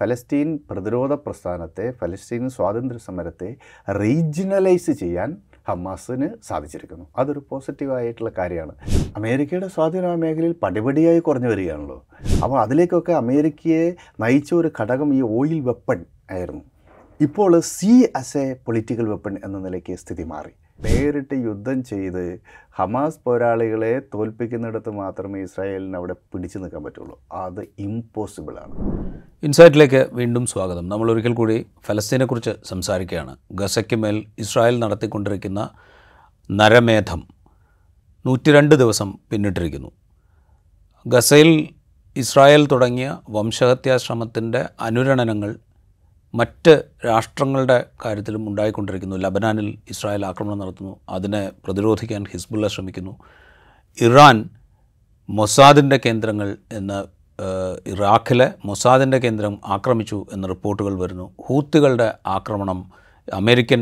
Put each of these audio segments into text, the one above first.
ഫലസ്തീൻ പ്രതിരോധ പ്രസ്ഥാനത്തെ ഫലസ്തീൻ സ്വാതന്ത്ര്യ സമരത്തെ റീജിയണലൈസ് ചെയ്യാൻ ഹമാസിന് സാധിച്ചിരിക്കുന്നു അതൊരു പോസിറ്റീവായിട്ടുള്ള കാര്യമാണ് അമേരിക്കയുടെ സ്വാധീനം ആ മേഖലയിൽ പടിപടിയായി കുറഞ്ഞു വരികയാണല്ലോ അപ്പോൾ അതിലേക്കൊക്കെ അമേരിക്കയെ നയിച്ച ഒരു ഘടകം ഈ ഓയിൽ വെപ്പൺ ആയിരുന്നു ഇപ്പോൾ C as a political weapon എന്ന നിലയ്ക്ക് സ്ഥിതി മാറി നേരിട്ട് യുദ്ധം ചെയ്ത് ഹമാസ് പോരാളികളെ തോൽപ്പിക്കുന്നിടത്ത് മാത്രമേ ഇസ്രായേലിന് അവിടെ പിടിച്ചു നിൽക്കാൻ പറ്റുള്ളൂ അത് ഇമ്പോസിബിളാണ് ഇൻസൈറ്റിലേക്ക് വീണ്ടും സ്വാഗതം നമ്മൾ ഒരിക്കൽ കൂടി ഫലസ്തീനെക്കുറിച്ച് സംസാരിക്കുകയാണ് ഗസയ്ക്ക് മേൽ ഇസ്രായേൽ നടത്തിക്കൊണ്ടിരിക്കുന്ന നരമേധം രണ്ട് ദിവസം പിന്നിട്ടിരിക്കുന്നു ഗസയിൽ ഇസ്രായേൽ തുടങ്ങിയ വംശഹത്യാശ്രമത്തിൻ്റെ അനുരണനങ്ങൾ മറ്റ് രാഷ്ട്രങ്ങളുടെ കാര്യത്തിലും ഉണ്ടായിക്കൊണ്ടിരിക്കുന്നു ലബനാനിൽ ഇസ്രായേൽ ആക്രമണം നടത്തുന്നു അതിനെ പ്രതിരോധിക്കാൻ ഹിസ്ബുള്ള ശ്രമിക്കുന്നു ഇറാൻ മൊസാദിൻ്റെ കേന്ദ്രങ്ങൾ എന്ന ഇറാഖിലെ മൊസാദിൻ്റെ കേന്ദ്രം ആക്രമിച്ചു എന്ന റിപ്പോർട്ടുകൾ വരുന്നു ഹൂത്തുകളുടെ ആക്രമണം അമേരിക്കൻ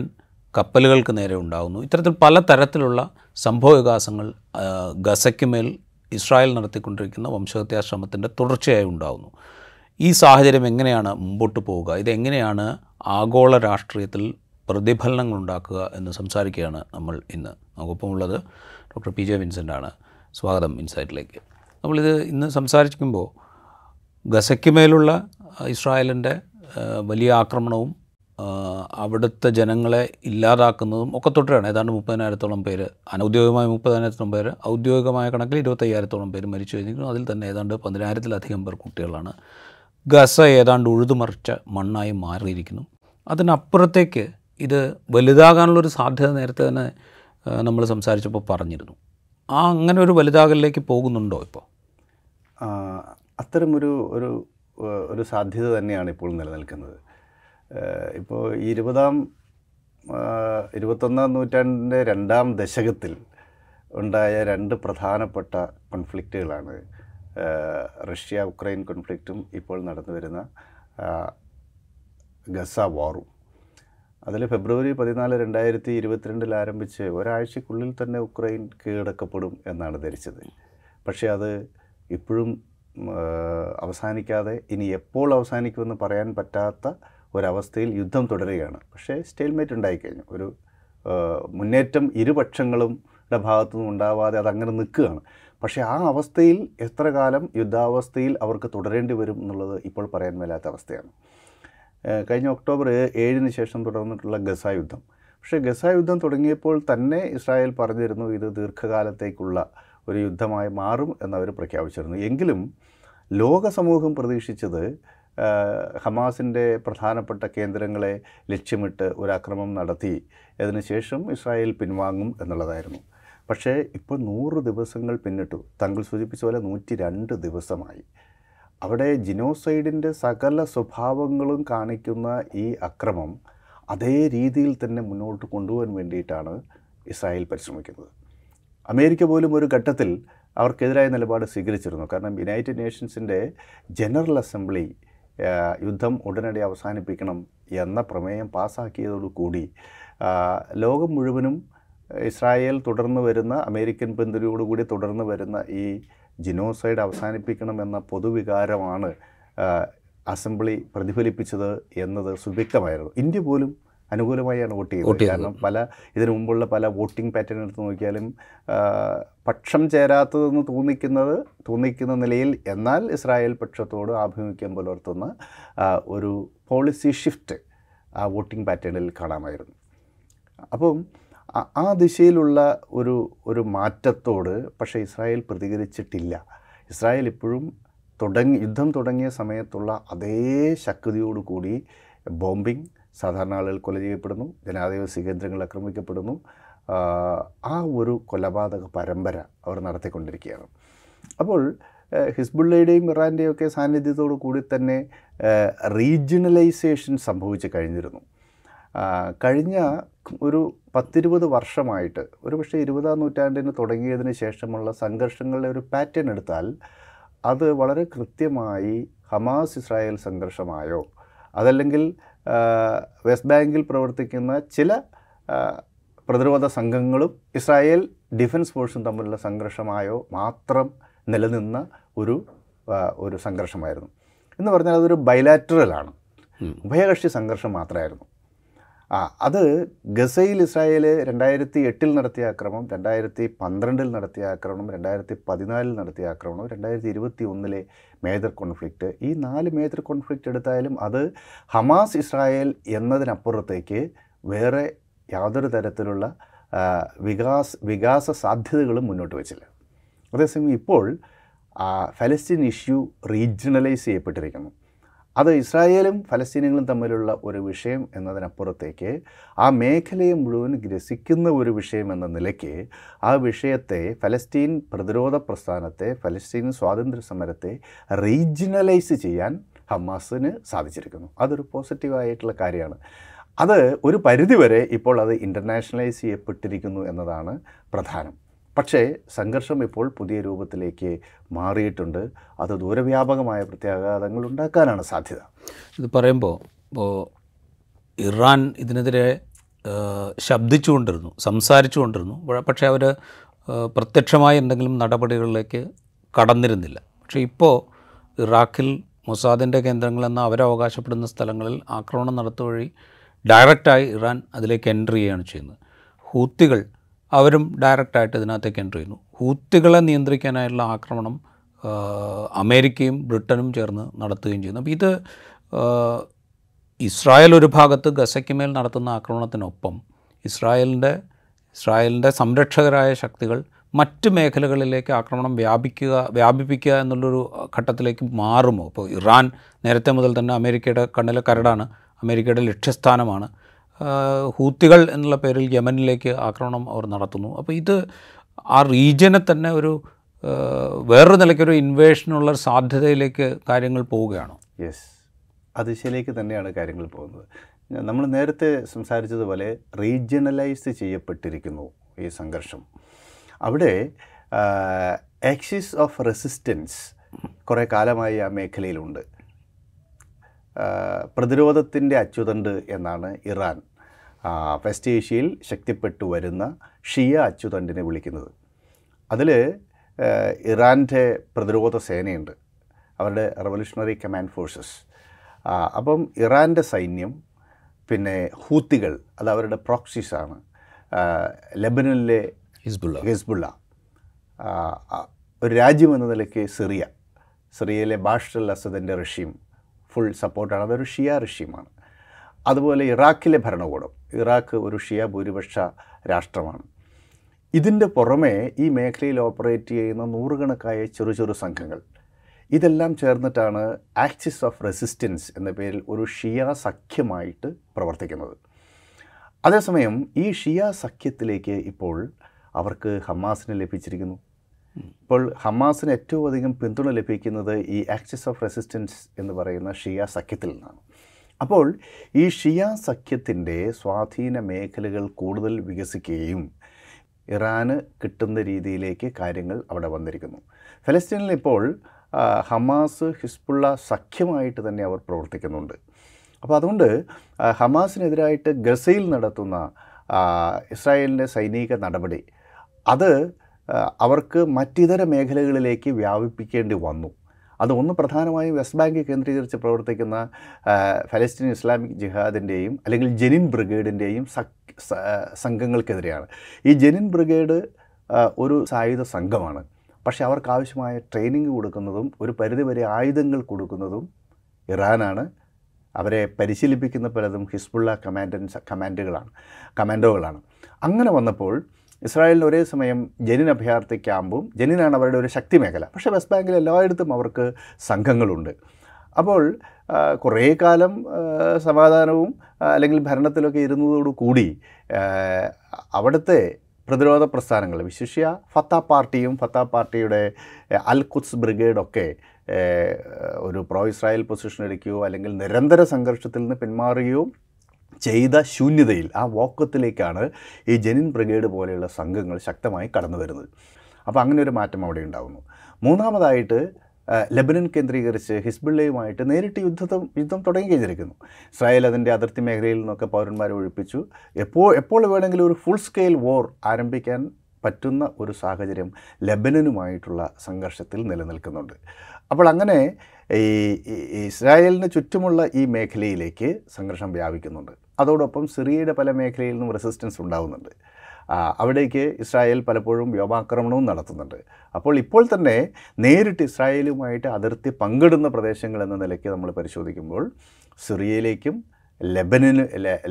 കപ്പലുകൾക്ക് നേരെ ഉണ്ടാകുന്നു ഇത്തരത്തിൽ പല തരത്തിലുള്ള സംഭവവികാസങ്ങൾ ഗസയ്ക്കുമേൽ ഇസ്രായേൽ നടത്തിക്കൊണ്ടിരിക്കുന്ന വംശഹത്യാ ശ്രമത്തിൻ്റെ തുടർച്ചയായി ഉണ്ടാകുന്നു ഈ സാഹചര്യം എങ്ങനെയാണ് മുമ്പോട്ട് പോവുക ഇതെങ്ങനെയാണ് ആഗോള രാഷ്ട്രീയത്തിൽ പ്രതിഫലനങ്ങൾ ഉണ്ടാക്കുക എന്ന് സംസാരിക്കുകയാണ് നമ്മൾ ഇന്ന് നമുക്കൊപ്പമുള്ളത് ഡോക്ടർ പി ജെ വിൻസെൻ്റ് ആണ് സ്വാഗതം ഇൻസൈറ്റിലേക്ക് നമ്മളിത് ഇന്ന് സംസാരിക്കുമ്പോൾ മേലുള്ള ഇസ്രായേലിൻ്റെ വലിയ ആക്രമണവും അവിടുത്തെ ജനങ്ങളെ ഇല്ലാതാക്കുന്നതും ഒക്കെ തൊട്ടാണ് ഏതാണ്ട് മുപ്പതിനായിരത്തോളം പേര് അനൗദ്യോഗികമായ മുപ്പതിനായിരത്തോളം പേര് ഔദ്യോഗികമായ കണക്കിൽ ഇരുപത്തയ്യായിരത്തോളം പേര് മരിച്ചു കഴിഞ്ഞിരിക്കുന്നു അതിൽ തന്നെ ഏതാണ്ട് പതിനായിരത്തിലധികം പേർ കുട്ടികളാണ് ഗസ ഏതാണ്ട് ഉഴുതുമറിച്ച മണ്ണായി മാറിയിരിക്കുന്നു അതിനപ്പുറത്തേക്ക് ഇത് വലുതാകാനുള്ളൊരു സാധ്യത നേരത്തെ തന്നെ നമ്മൾ സംസാരിച്ചപ്പോൾ പറഞ്ഞിരുന്നു ആ അങ്ങനെ ഒരു വലുതാകലിലേക്ക് പോകുന്നുണ്ടോ ഇപ്പോൾ അത്തരമൊരു ഒരു ഒരു സാധ്യത തന്നെയാണ് ഇപ്പോൾ നിലനിൽക്കുന്നത് ഇപ്പോൾ ഇരുപതാം ഇരുപത്തൊന്നാം നൂറ്റാണ്ടിൻ്റെ രണ്ടാം ദശകത്തിൽ ഉണ്ടായ രണ്ട് പ്രധാനപ്പെട്ട കോൺഫ്ലിക്റ്റുകളാണ് റഷ്യ ഉക്രൈൻ കോൺഫ്ലിക്റ്റും ഇപ്പോൾ നടന്നു വരുന്ന ഗസ വാറും അതിൽ ഫെബ്രുവരി പതിനാല് രണ്ടായിരത്തി ഇരുപത്തിരണ്ടിൽ ആരംഭിച്ച് ഒരാഴ്ചക്കുള്ളിൽ തന്നെ ഉക്രൈൻ കീഴടക്കപ്പെടും എന്നാണ് ധരിച്ചത് പക്ഷേ അത് ഇപ്പോഴും അവസാനിക്കാതെ ഇനി എപ്പോൾ അവസാനിക്കുമെന്ന് പറയാൻ പറ്റാത്ത ഒരവസ്ഥയിൽ യുദ്ധം തുടരുകയാണ് പക്ഷേ സ്റ്റേൽമേറ്റ് ഉണ്ടായിക്കഴിഞ്ഞു ഒരു മുന്നേറ്റം ഇരുപക്ഷങ്ങളും ഭാഗത്തുനിന്നും ഉണ്ടാവാതെ അതങ്ങനെ നിൽക്കുകയാണ് പക്ഷേ ആ അവസ്ഥയിൽ എത്ര കാലം യുദ്ധാവസ്ഥയിൽ അവർക്ക് തുടരേണ്ടി വരും എന്നുള്ളത് ഇപ്പോൾ പറയാൻ മേലാത്ത അവസ്ഥയാണ് കഴിഞ്ഞ ഒക്ടോബർ ഏഴിന് ശേഷം തുടർന്നിട്ടുള്ള ഗസ യുദ്ധം പക്ഷേ ഗസ യുദ്ധം തുടങ്ങിയപ്പോൾ തന്നെ ഇസ്രായേൽ പറഞ്ഞിരുന്നു ഇത് ദീർഘകാലത്തേക്കുള്ള ഒരു യുദ്ധമായി മാറും എന്നവർ പ്രഖ്യാപിച്ചിരുന്നു എങ്കിലും ലോക സമൂഹം പ്രതീക്ഷിച്ചത് ഹമാസിൻ്റെ പ്രധാനപ്പെട്ട കേന്ദ്രങ്ങളെ ലക്ഷ്യമിട്ട് ഒരാക്രമം നടത്തി അതിനുശേഷം ഇസ്രായേൽ പിൻവാങ്ങും എന്നുള്ളതായിരുന്നു പക്ഷേ ഇപ്പോൾ നൂറ് ദിവസങ്ങൾ പിന്നിട്ടു താങ്കൾ സൂചിപ്പിച്ച പോലെ നൂറ്റി രണ്ട് ദിവസമായി അവിടെ ജിനോസൈഡിൻ്റെ സകല സ്വഭാവങ്ങളും കാണിക്കുന്ന ഈ അക്രമം അതേ രീതിയിൽ തന്നെ മുന്നോട്ട് കൊണ്ടുപോകാൻ വേണ്ടിയിട്ടാണ് ഇസ്രായേൽ പരിശ്രമിക്കുന്നത് അമേരിക്ക പോലും ഒരു ഘട്ടത്തിൽ അവർക്കെതിരായ നിലപാട് സ്വീകരിച്ചിരുന്നു കാരണം യുണൈറ്റഡ് നേഷൻസിൻ്റെ ജനറൽ അസംബ്ലി യുദ്ധം ഉടനടി അവസാനിപ്പിക്കണം എന്ന പ്രമേയം പാസ്സാക്കിയതോടുകൂടി ലോകം മുഴുവനും ഇസ്രായേൽ തുടർന്ന് വരുന്ന അമേരിക്കൻ പിന്തുണയോടുകൂടി തുടർന്ന് വരുന്ന ഈ ജിനോസൈഡ് അവസാനിപ്പിക്കണമെന്ന പൊതുവികാരമാണ് അസംബ്ലി പ്രതിഫലിപ്പിച്ചത് എന്നത് സുവ്യക്തമായിരുന്നു ഇന്ത്യ പോലും അനുകൂലമായാണ് വോട്ട് ചെയ്തത് കാരണം പല ഇതിനു മുമ്പുള്ള പല വോട്ടിംഗ് പാറ്റേൺ എടുത്ത് നോക്കിയാലും പക്ഷം ചേരാത്തതെന്ന് തോന്നിക്കുന്നത് തോന്നിക്കുന്ന നിലയിൽ എന്നാൽ ഇസ്രായേൽ പക്ഷത്തോട് ആഭിമുഖ്യം പുലർത്തുന്ന ഒരു പോളിസി ഷിഫ്റ്റ് ആ വോട്ടിംഗ് പാറ്റേണിൽ കാണാമായിരുന്നു അപ്പം ആ ദിശയിലുള്ള ഒരു ഒരു മാറ്റത്തോട് പക്ഷേ ഇസ്രായേൽ പ്രതികരിച്ചിട്ടില്ല ഇസ്രായേൽ ഇപ്പോഴും തുടങ്ങി യുദ്ധം തുടങ്ങിയ സമയത്തുള്ള അതേ ശക്തിയോടുകൂടി ബോംബിംഗ് സാധാരണ ആളുകൾ കൊല ചെയ്യപ്പെടുന്നു ജനാധിപത്യ കേന്ദ്രങ്ങൾ ആക്രമിക്കപ്പെടുന്നു ആ ഒരു കൊലപാതക പരമ്പര അവർ നടത്തിക്കൊണ്ടിരിക്കുകയാണ് അപ്പോൾ ഹിസ്ബുള്ളയുടെയും ഇറാൻ്റെയും ഒക്കെ സാന്നിധ്യത്തോടു കൂടി തന്നെ റീജിയണലൈസേഷൻ സംഭവിച്ചു കഴിഞ്ഞിരുന്നു കഴിഞ്ഞ ഒരു പത്തിരുപത് വർഷമായിട്ട് ഒരുപക്ഷെ ഇരുപതാം നൂറ്റാണ്ടിന് തുടങ്ങിയതിന് ശേഷമുള്ള സംഘർഷങ്ങളുടെ ഒരു പാറ്റേൺ എടുത്താൽ അത് വളരെ കൃത്യമായി ഹമാസ് ഇസ്രായേൽ സംഘർഷമായോ അതല്ലെങ്കിൽ വെസ്റ്റ് ബാങ്കിൽ പ്രവർത്തിക്കുന്ന ചില പ്രതിരോധ സംഘങ്ങളും ഇസ്രായേൽ ഡിഫൻസ് ഫോഴ്സും തമ്മിലുള്ള സംഘർഷമായോ മാത്രം നിലനിന്ന ഒരു ഒരു സംഘർഷമായിരുന്നു എന്ന് പറഞ്ഞാൽ അതൊരു ബൈലാറ്ററലാണ് ഉഭയകക്ഷി സംഘർഷം മാത്രമായിരുന്നു ആ അത് ഗസയിൽ ഇസ്രായേൽ രണ്ടായിരത്തി എട്ടിൽ നടത്തിയ ആക്രമണം രണ്ടായിരത്തി പന്ത്രണ്ടിൽ നടത്തിയ ആക്രമണം രണ്ടായിരത്തി പതിനാലിൽ നടത്തിയ ആക്രമണം രണ്ടായിരത്തി ഇരുപത്തി ഒന്നിലെ മേജർ കോൺഫ്ലിക്റ്റ് ഈ നാല് മേജർ കോൺഫ്ലിക്റ്റ് എടുത്തായാലും അത് ഹമാസ് ഇസ്രായേൽ എന്നതിനപ്പുറത്തേക്ക് വേറെ യാതൊരു തരത്തിലുള്ള വികാസ് വികാസ സാധ്യതകളും മുന്നോട്ട് വച്ചില്ല അതേസമയം ഇപ്പോൾ ഫലസ്തീൻ ഇഷ്യൂ റീജിയണലൈസ് ചെയ്യപ്പെട്ടിരിക്കുന്നു അത് ഇസ്രായേലും ഫലസ്തീനികളും തമ്മിലുള്ള ഒരു വിഷയം എന്നതിനപ്പുറത്തേക്ക് ആ മേഖലയെ മുഴുവൻ ഗ്രസിക്കുന്ന ഒരു വിഷയം എന്ന നിലയ്ക്ക് ആ വിഷയത്തെ ഫലസ്തീൻ പ്രതിരോധ പ്രസ്ഥാനത്തെ ഫലസ്തീൻ സ്വാതന്ത്ര്യ സമരത്തെ റീജിയണലൈസ് ചെയ്യാൻ ഹമാസിന് സാധിച്ചിരിക്കുന്നു അതൊരു പോസിറ്റീവായിട്ടുള്ള കാര്യമാണ് അത് ഒരു പരിധിവരെ ഇപ്പോൾ അത് ഇൻ്റർനാഷണലൈസ് ചെയ്യപ്പെട്ടിരിക്കുന്നു എന്നതാണ് പ്രധാനം പക്ഷേ സംഘർഷം ഇപ്പോൾ പുതിയ രൂപത്തിലേക്ക് മാറിയിട്ടുണ്ട് അത് ദൂരവ്യാപകമായ പ്രത്യാഘാതങ്ങൾ ഉണ്ടാക്കാനാണ് സാധ്യത ഇത് പറയുമ്പോൾ ഇപ്പോൾ ഇറാൻ ഇതിനെതിരെ ശബ്ദിച്ചുകൊണ്ടിരുന്നു സംസാരിച്ചുകൊണ്ടിരുന്നു പക്ഷേ അവർ പ്രത്യക്ഷമായ എന്തെങ്കിലും നടപടികളിലേക്ക് കടന്നിരുന്നില്ല പക്ഷേ ഇപ്പോൾ ഇറാഖിൽ മൊസാദിൻ്റെ കേന്ദ്രങ്ങളെന്ന് അവരവകാശപ്പെടുന്ന സ്ഥലങ്ങളിൽ ആക്രമണം നടത്തുവഴി ഡയറക്റ്റായി ഇറാൻ അതിലേക്ക് എൻട്രി ചെയ്യുകയാണ് ചെയ്യുന്നത് ഹൂത്തികൾ അവരും ഡയറക്റ്റായിട്ട് ഇതിനകത്തേക്ക് എൻ്റർ ചെയ്യുന്നു ഹൂത്തികളെ നിയന്ത്രിക്കാനായിട്ടുള്ള ആക്രമണം അമേരിക്കയും ബ്രിട്ടനും ചേർന്ന് നടത്തുകയും ചെയ്യുന്നു അപ്പോൾ ഇത് ഇസ്രായേൽ ഒരു ഭാഗത്ത് മേൽ നടത്തുന്ന ആക്രമണത്തിനൊപ്പം ഇസ്രായേലിൻ്റെ ഇസ്രായേലിൻ്റെ സംരക്ഷകരായ ശക്തികൾ മറ്റ് മേഖലകളിലേക്ക് ആക്രമണം വ്യാപിക്കുക വ്യാപിപ്പിക്കുക എന്നുള്ളൊരു ഘട്ടത്തിലേക്ക് മാറുമോ ഇപ്പോൾ ഇറാൻ നേരത്തെ മുതൽ തന്നെ അമേരിക്കയുടെ കണ്ണിലെ കരടാണ് അമേരിക്കയുടെ ലക്ഷ്യസ്ഥാനമാണ് ഹൂത്തികൾ എന്നുള്ള പേരിൽ യമനിലേക്ക് ആക്രമണം അവർ നടത്തുന്നു അപ്പോൾ ഇത് ആ റീജിയനെ തന്നെ ഒരു വേറൊരു നിലയ്ക്കൊരു ഇൻവേഷനുള്ള സാധ്യതയിലേക്ക് കാര്യങ്ങൾ പോവുകയാണ് യെസ് അത് തന്നെയാണ് കാര്യങ്ങൾ പോകുന്നത് നമ്മൾ നേരത്തെ സംസാരിച്ചതുപോലെ റീജിയണലൈസ് ചെയ്യപ്പെട്ടിരിക്കുന്നു ഈ സംഘർഷം അവിടെ ആക്സിസ് ഓഫ് റെസിസ്റ്റൻസ് കുറേ കാലമായി ആ മേഖലയിലുണ്ട് പ്രതിരോധത്തിൻ്റെ അച്ചുതണ്ട് എന്നാണ് ഇറാൻ വെസ്റ്റ് ഏഷ്യയിൽ ശക്തിപ്പെട്ടു വരുന്ന ഷിയ അച്ചുതണ്ടിനെ വിളിക്കുന്നത് അതിൽ ഇറാൻ്റെ പ്രതിരോധ സേനയുണ്ട് അവരുടെ റവല്യൂഷണറി കമാൻഡ് ഫോഴ്സസ് അപ്പം ഇറാൻ്റെ സൈന്യം പിന്നെ ഹൂത്തികൾ അത് അവരുടെ പ്രോക്സിസാണ് ലെബനനിലെ ഹിസ്ബുള്ള ഹിസ്ബുള്ള ഒരു രാജ്യമെന്ന നിലയ്ക്ക് സിറിയ സിറിയയിലെ ബാഷ്ടൽ അൽ അസദിൻ്റെ ഫുൾ സപ്പോർട്ടാണ് അതൊരു ഷിയ റഷ്യമാണ് അതുപോലെ ഇറാഖിലെ ഭരണകൂടം ഇറാഖ് ഒരു ഷിയ ഭൂരിപക്ഷ രാഷ്ട്രമാണ് ഇതിൻ്റെ പുറമേ ഈ മേഖലയിൽ ഓപ്പറേറ്റ് ചെയ്യുന്ന നൂറുകണക്കായ ചെറു ചെറു സംഘങ്ങൾ ഇതെല്ലാം ചേർന്നിട്ടാണ് ആക്സിസ് ഓഫ് റെസിസ്റ്റൻസ് എന്ന പേരിൽ ഒരു ഷിയ സഖ്യമായിട്ട് പ്രവർത്തിക്കുന്നത് അതേസമയം ഈ ഷിയ സഖ്യത്തിലേക്ക് ഇപ്പോൾ അവർക്ക് ഹമാസിനെ ലഭിച്ചിരിക്കുന്നു ഇപ്പോൾ ഹമാസിന് ഏറ്റവും അധികം പിന്തുണ ലഭിക്കുന്നത് ഈ ആക്സിസ് ഓഫ് റെസിസ്റ്റൻസ് എന്ന് പറയുന്ന ഷിയ സഖ്യത്തിൽ നിന്നാണ് അപ്പോൾ ഈ ഷിയ സഖ്യത്തിൻ്റെ സ്വാധീന മേഖലകൾ കൂടുതൽ വികസിക്കുകയും ഇറാന് കിട്ടുന്ന രീതിയിലേക്ക് കാര്യങ്ങൾ അവിടെ വന്നിരിക്കുന്നു ഫലസ്തീനിൽ ഇപ്പോൾ ഹമാസ് ഹിസ്ബുള്ള സഖ്യമായിട്ട് തന്നെ അവർ പ്രവർത്തിക്കുന്നുണ്ട് അപ്പോൾ അതുകൊണ്ട് ഹമാസിനെതിരായിട്ട് ഗസയിൽ നടത്തുന്ന ഇസ്രായേലിൻ്റെ സൈനിക നടപടി അത് അവർക്ക് മറ്റിതര മേഖലകളിലേക്ക് വ്യാപിപ്പിക്കേണ്ടി വന്നു അത് പ്രധാനമായും വെസ്റ്റ് ബാങ്ക് കേന്ദ്രീകരിച്ച് പ്രവർത്തിക്കുന്ന ഫലസ്തീൻ ഇസ്ലാമിക് ജിഹാദിൻ്റെയും അല്ലെങ്കിൽ ജെനിൻ ബ്രിഗേഡിൻ്റെയും സംഘങ്ങൾക്കെതിരെയാണ് ഈ ജെനിൻ ബ്രിഗേഡ് ഒരു സായുധ സംഘമാണ് പക്ഷേ അവർക്ക് ആവശ്യമായ ട്രെയിനിങ് കൊടുക്കുന്നതും ഒരു പരിധിവരെ ആയുധങ്ങൾ കൊടുക്കുന്നതും ഇറാനാണ് അവരെ പരിശീലിപ്പിക്കുന്ന പലതും ഹിസ്ബുള്ള കമാൻഡൻസ് കമാൻഡുകളാണ് കമാൻഡോകളാണ് അങ്ങനെ വന്നപ്പോൾ ഇസ്രായേലിന് ഒരേ സമയം ജനിൻ അഭയാർത്ഥി ക്യാമ്പും ജനിനാണ് അവരുടെ ഒരു ശക്തി മേഖല പക്ഷേ വെസ്റ്റ് ബാങ്കിൽ എല്ലായിടത്തും അവർക്ക് സംഘങ്ങളുണ്ട് അപ്പോൾ കുറേ കാലം സമാധാനവും അല്ലെങ്കിൽ ഭരണത്തിലൊക്കെ ഇരുന്നതോടുകൂടി അവിടുത്തെ പ്രതിരോധ പ്രസ്ഥാനങ്ങൾ വിശിഷ്യ ഫത്ത പാർട്ടിയും ഫത്ത പാർട്ടിയുടെ അൽ കുത്സ് ബ്രിഗേഡൊക്കെ ഒരു പ്രോ ഇസ്രായേൽ പൊസിഷൻ എടുക്കുകയോ അല്ലെങ്കിൽ നിരന്തര സംഘർഷത്തിൽ നിന്ന് പിന്മാറുകയോ ചെയ്ത ശൂന്യതയിൽ ആ വോക്കത്തിലേക്കാണ് ഈ ജനിൻ ബ്രിഗേഡ് പോലെയുള്ള സംഘങ്ങൾ ശക്തമായി കടന്നു വരുന്നത് അപ്പോൾ അങ്ങനെ ഒരു മാറ്റം അവിടെ ഉണ്ടാകുന്നു മൂന്നാമതായിട്ട് ലബനൻ കേന്ദ്രീകരിച്ച് ഹിസ്ബിള്ളയുമായിട്ട് നേരിട്ട് യുദ്ധത്തെ യുദ്ധം തുടങ്ങി കഴിഞ്ഞിരിക്കുന്നു ഇസ്രായേൽ അതിൻ്റെ അതിർത്തി മേഖലയിൽ നിന്നൊക്കെ പൗരന്മാരെ ഒഴിപ്പിച്ചു എപ്പോൾ എപ്പോൾ വേണമെങ്കിലും ഒരു ഫുൾ സ്കെയിൽ വോർ ആരംഭിക്കാൻ പറ്റുന്ന ഒരു സാഹചര്യം ലബനനുമായിട്ടുള്ള സംഘർഷത്തിൽ നിലനിൽക്കുന്നുണ്ട് അപ്പോൾ അങ്ങനെ ഈ ഇസ്രായേലിന് ചുറ്റുമുള്ള ഈ മേഖലയിലേക്ക് സംഘർഷം വ്യാപിക്കുന്നുണ്ട് അതോടൊപ്പം സിറിയയുടെ പല മേഖലയിൽ നിന്നും റെസിസ്റ്റൻസ് ഉണ്ടാകുന്നുണ്ട് അവിടേക്ക് ഇസ്രായേൽ പലപ്പോഴും വ്യോമാക്രമണവും നടത്തുന്നുണ്ട് അപ്പോൾ ഇപ്പോൾ തന്നെ നേരിട്ട് ഇസ്രായേലുമായിട്ട് അതിർത്തി പങ്കിടുന്ന പ്രദേശങ്ങൾ എന്ന നിലയ്ക്ക് നമ്മൾ പരിശോധിക്കുമ്പോൾ സിറിയയിലേക്കും ലെബനന്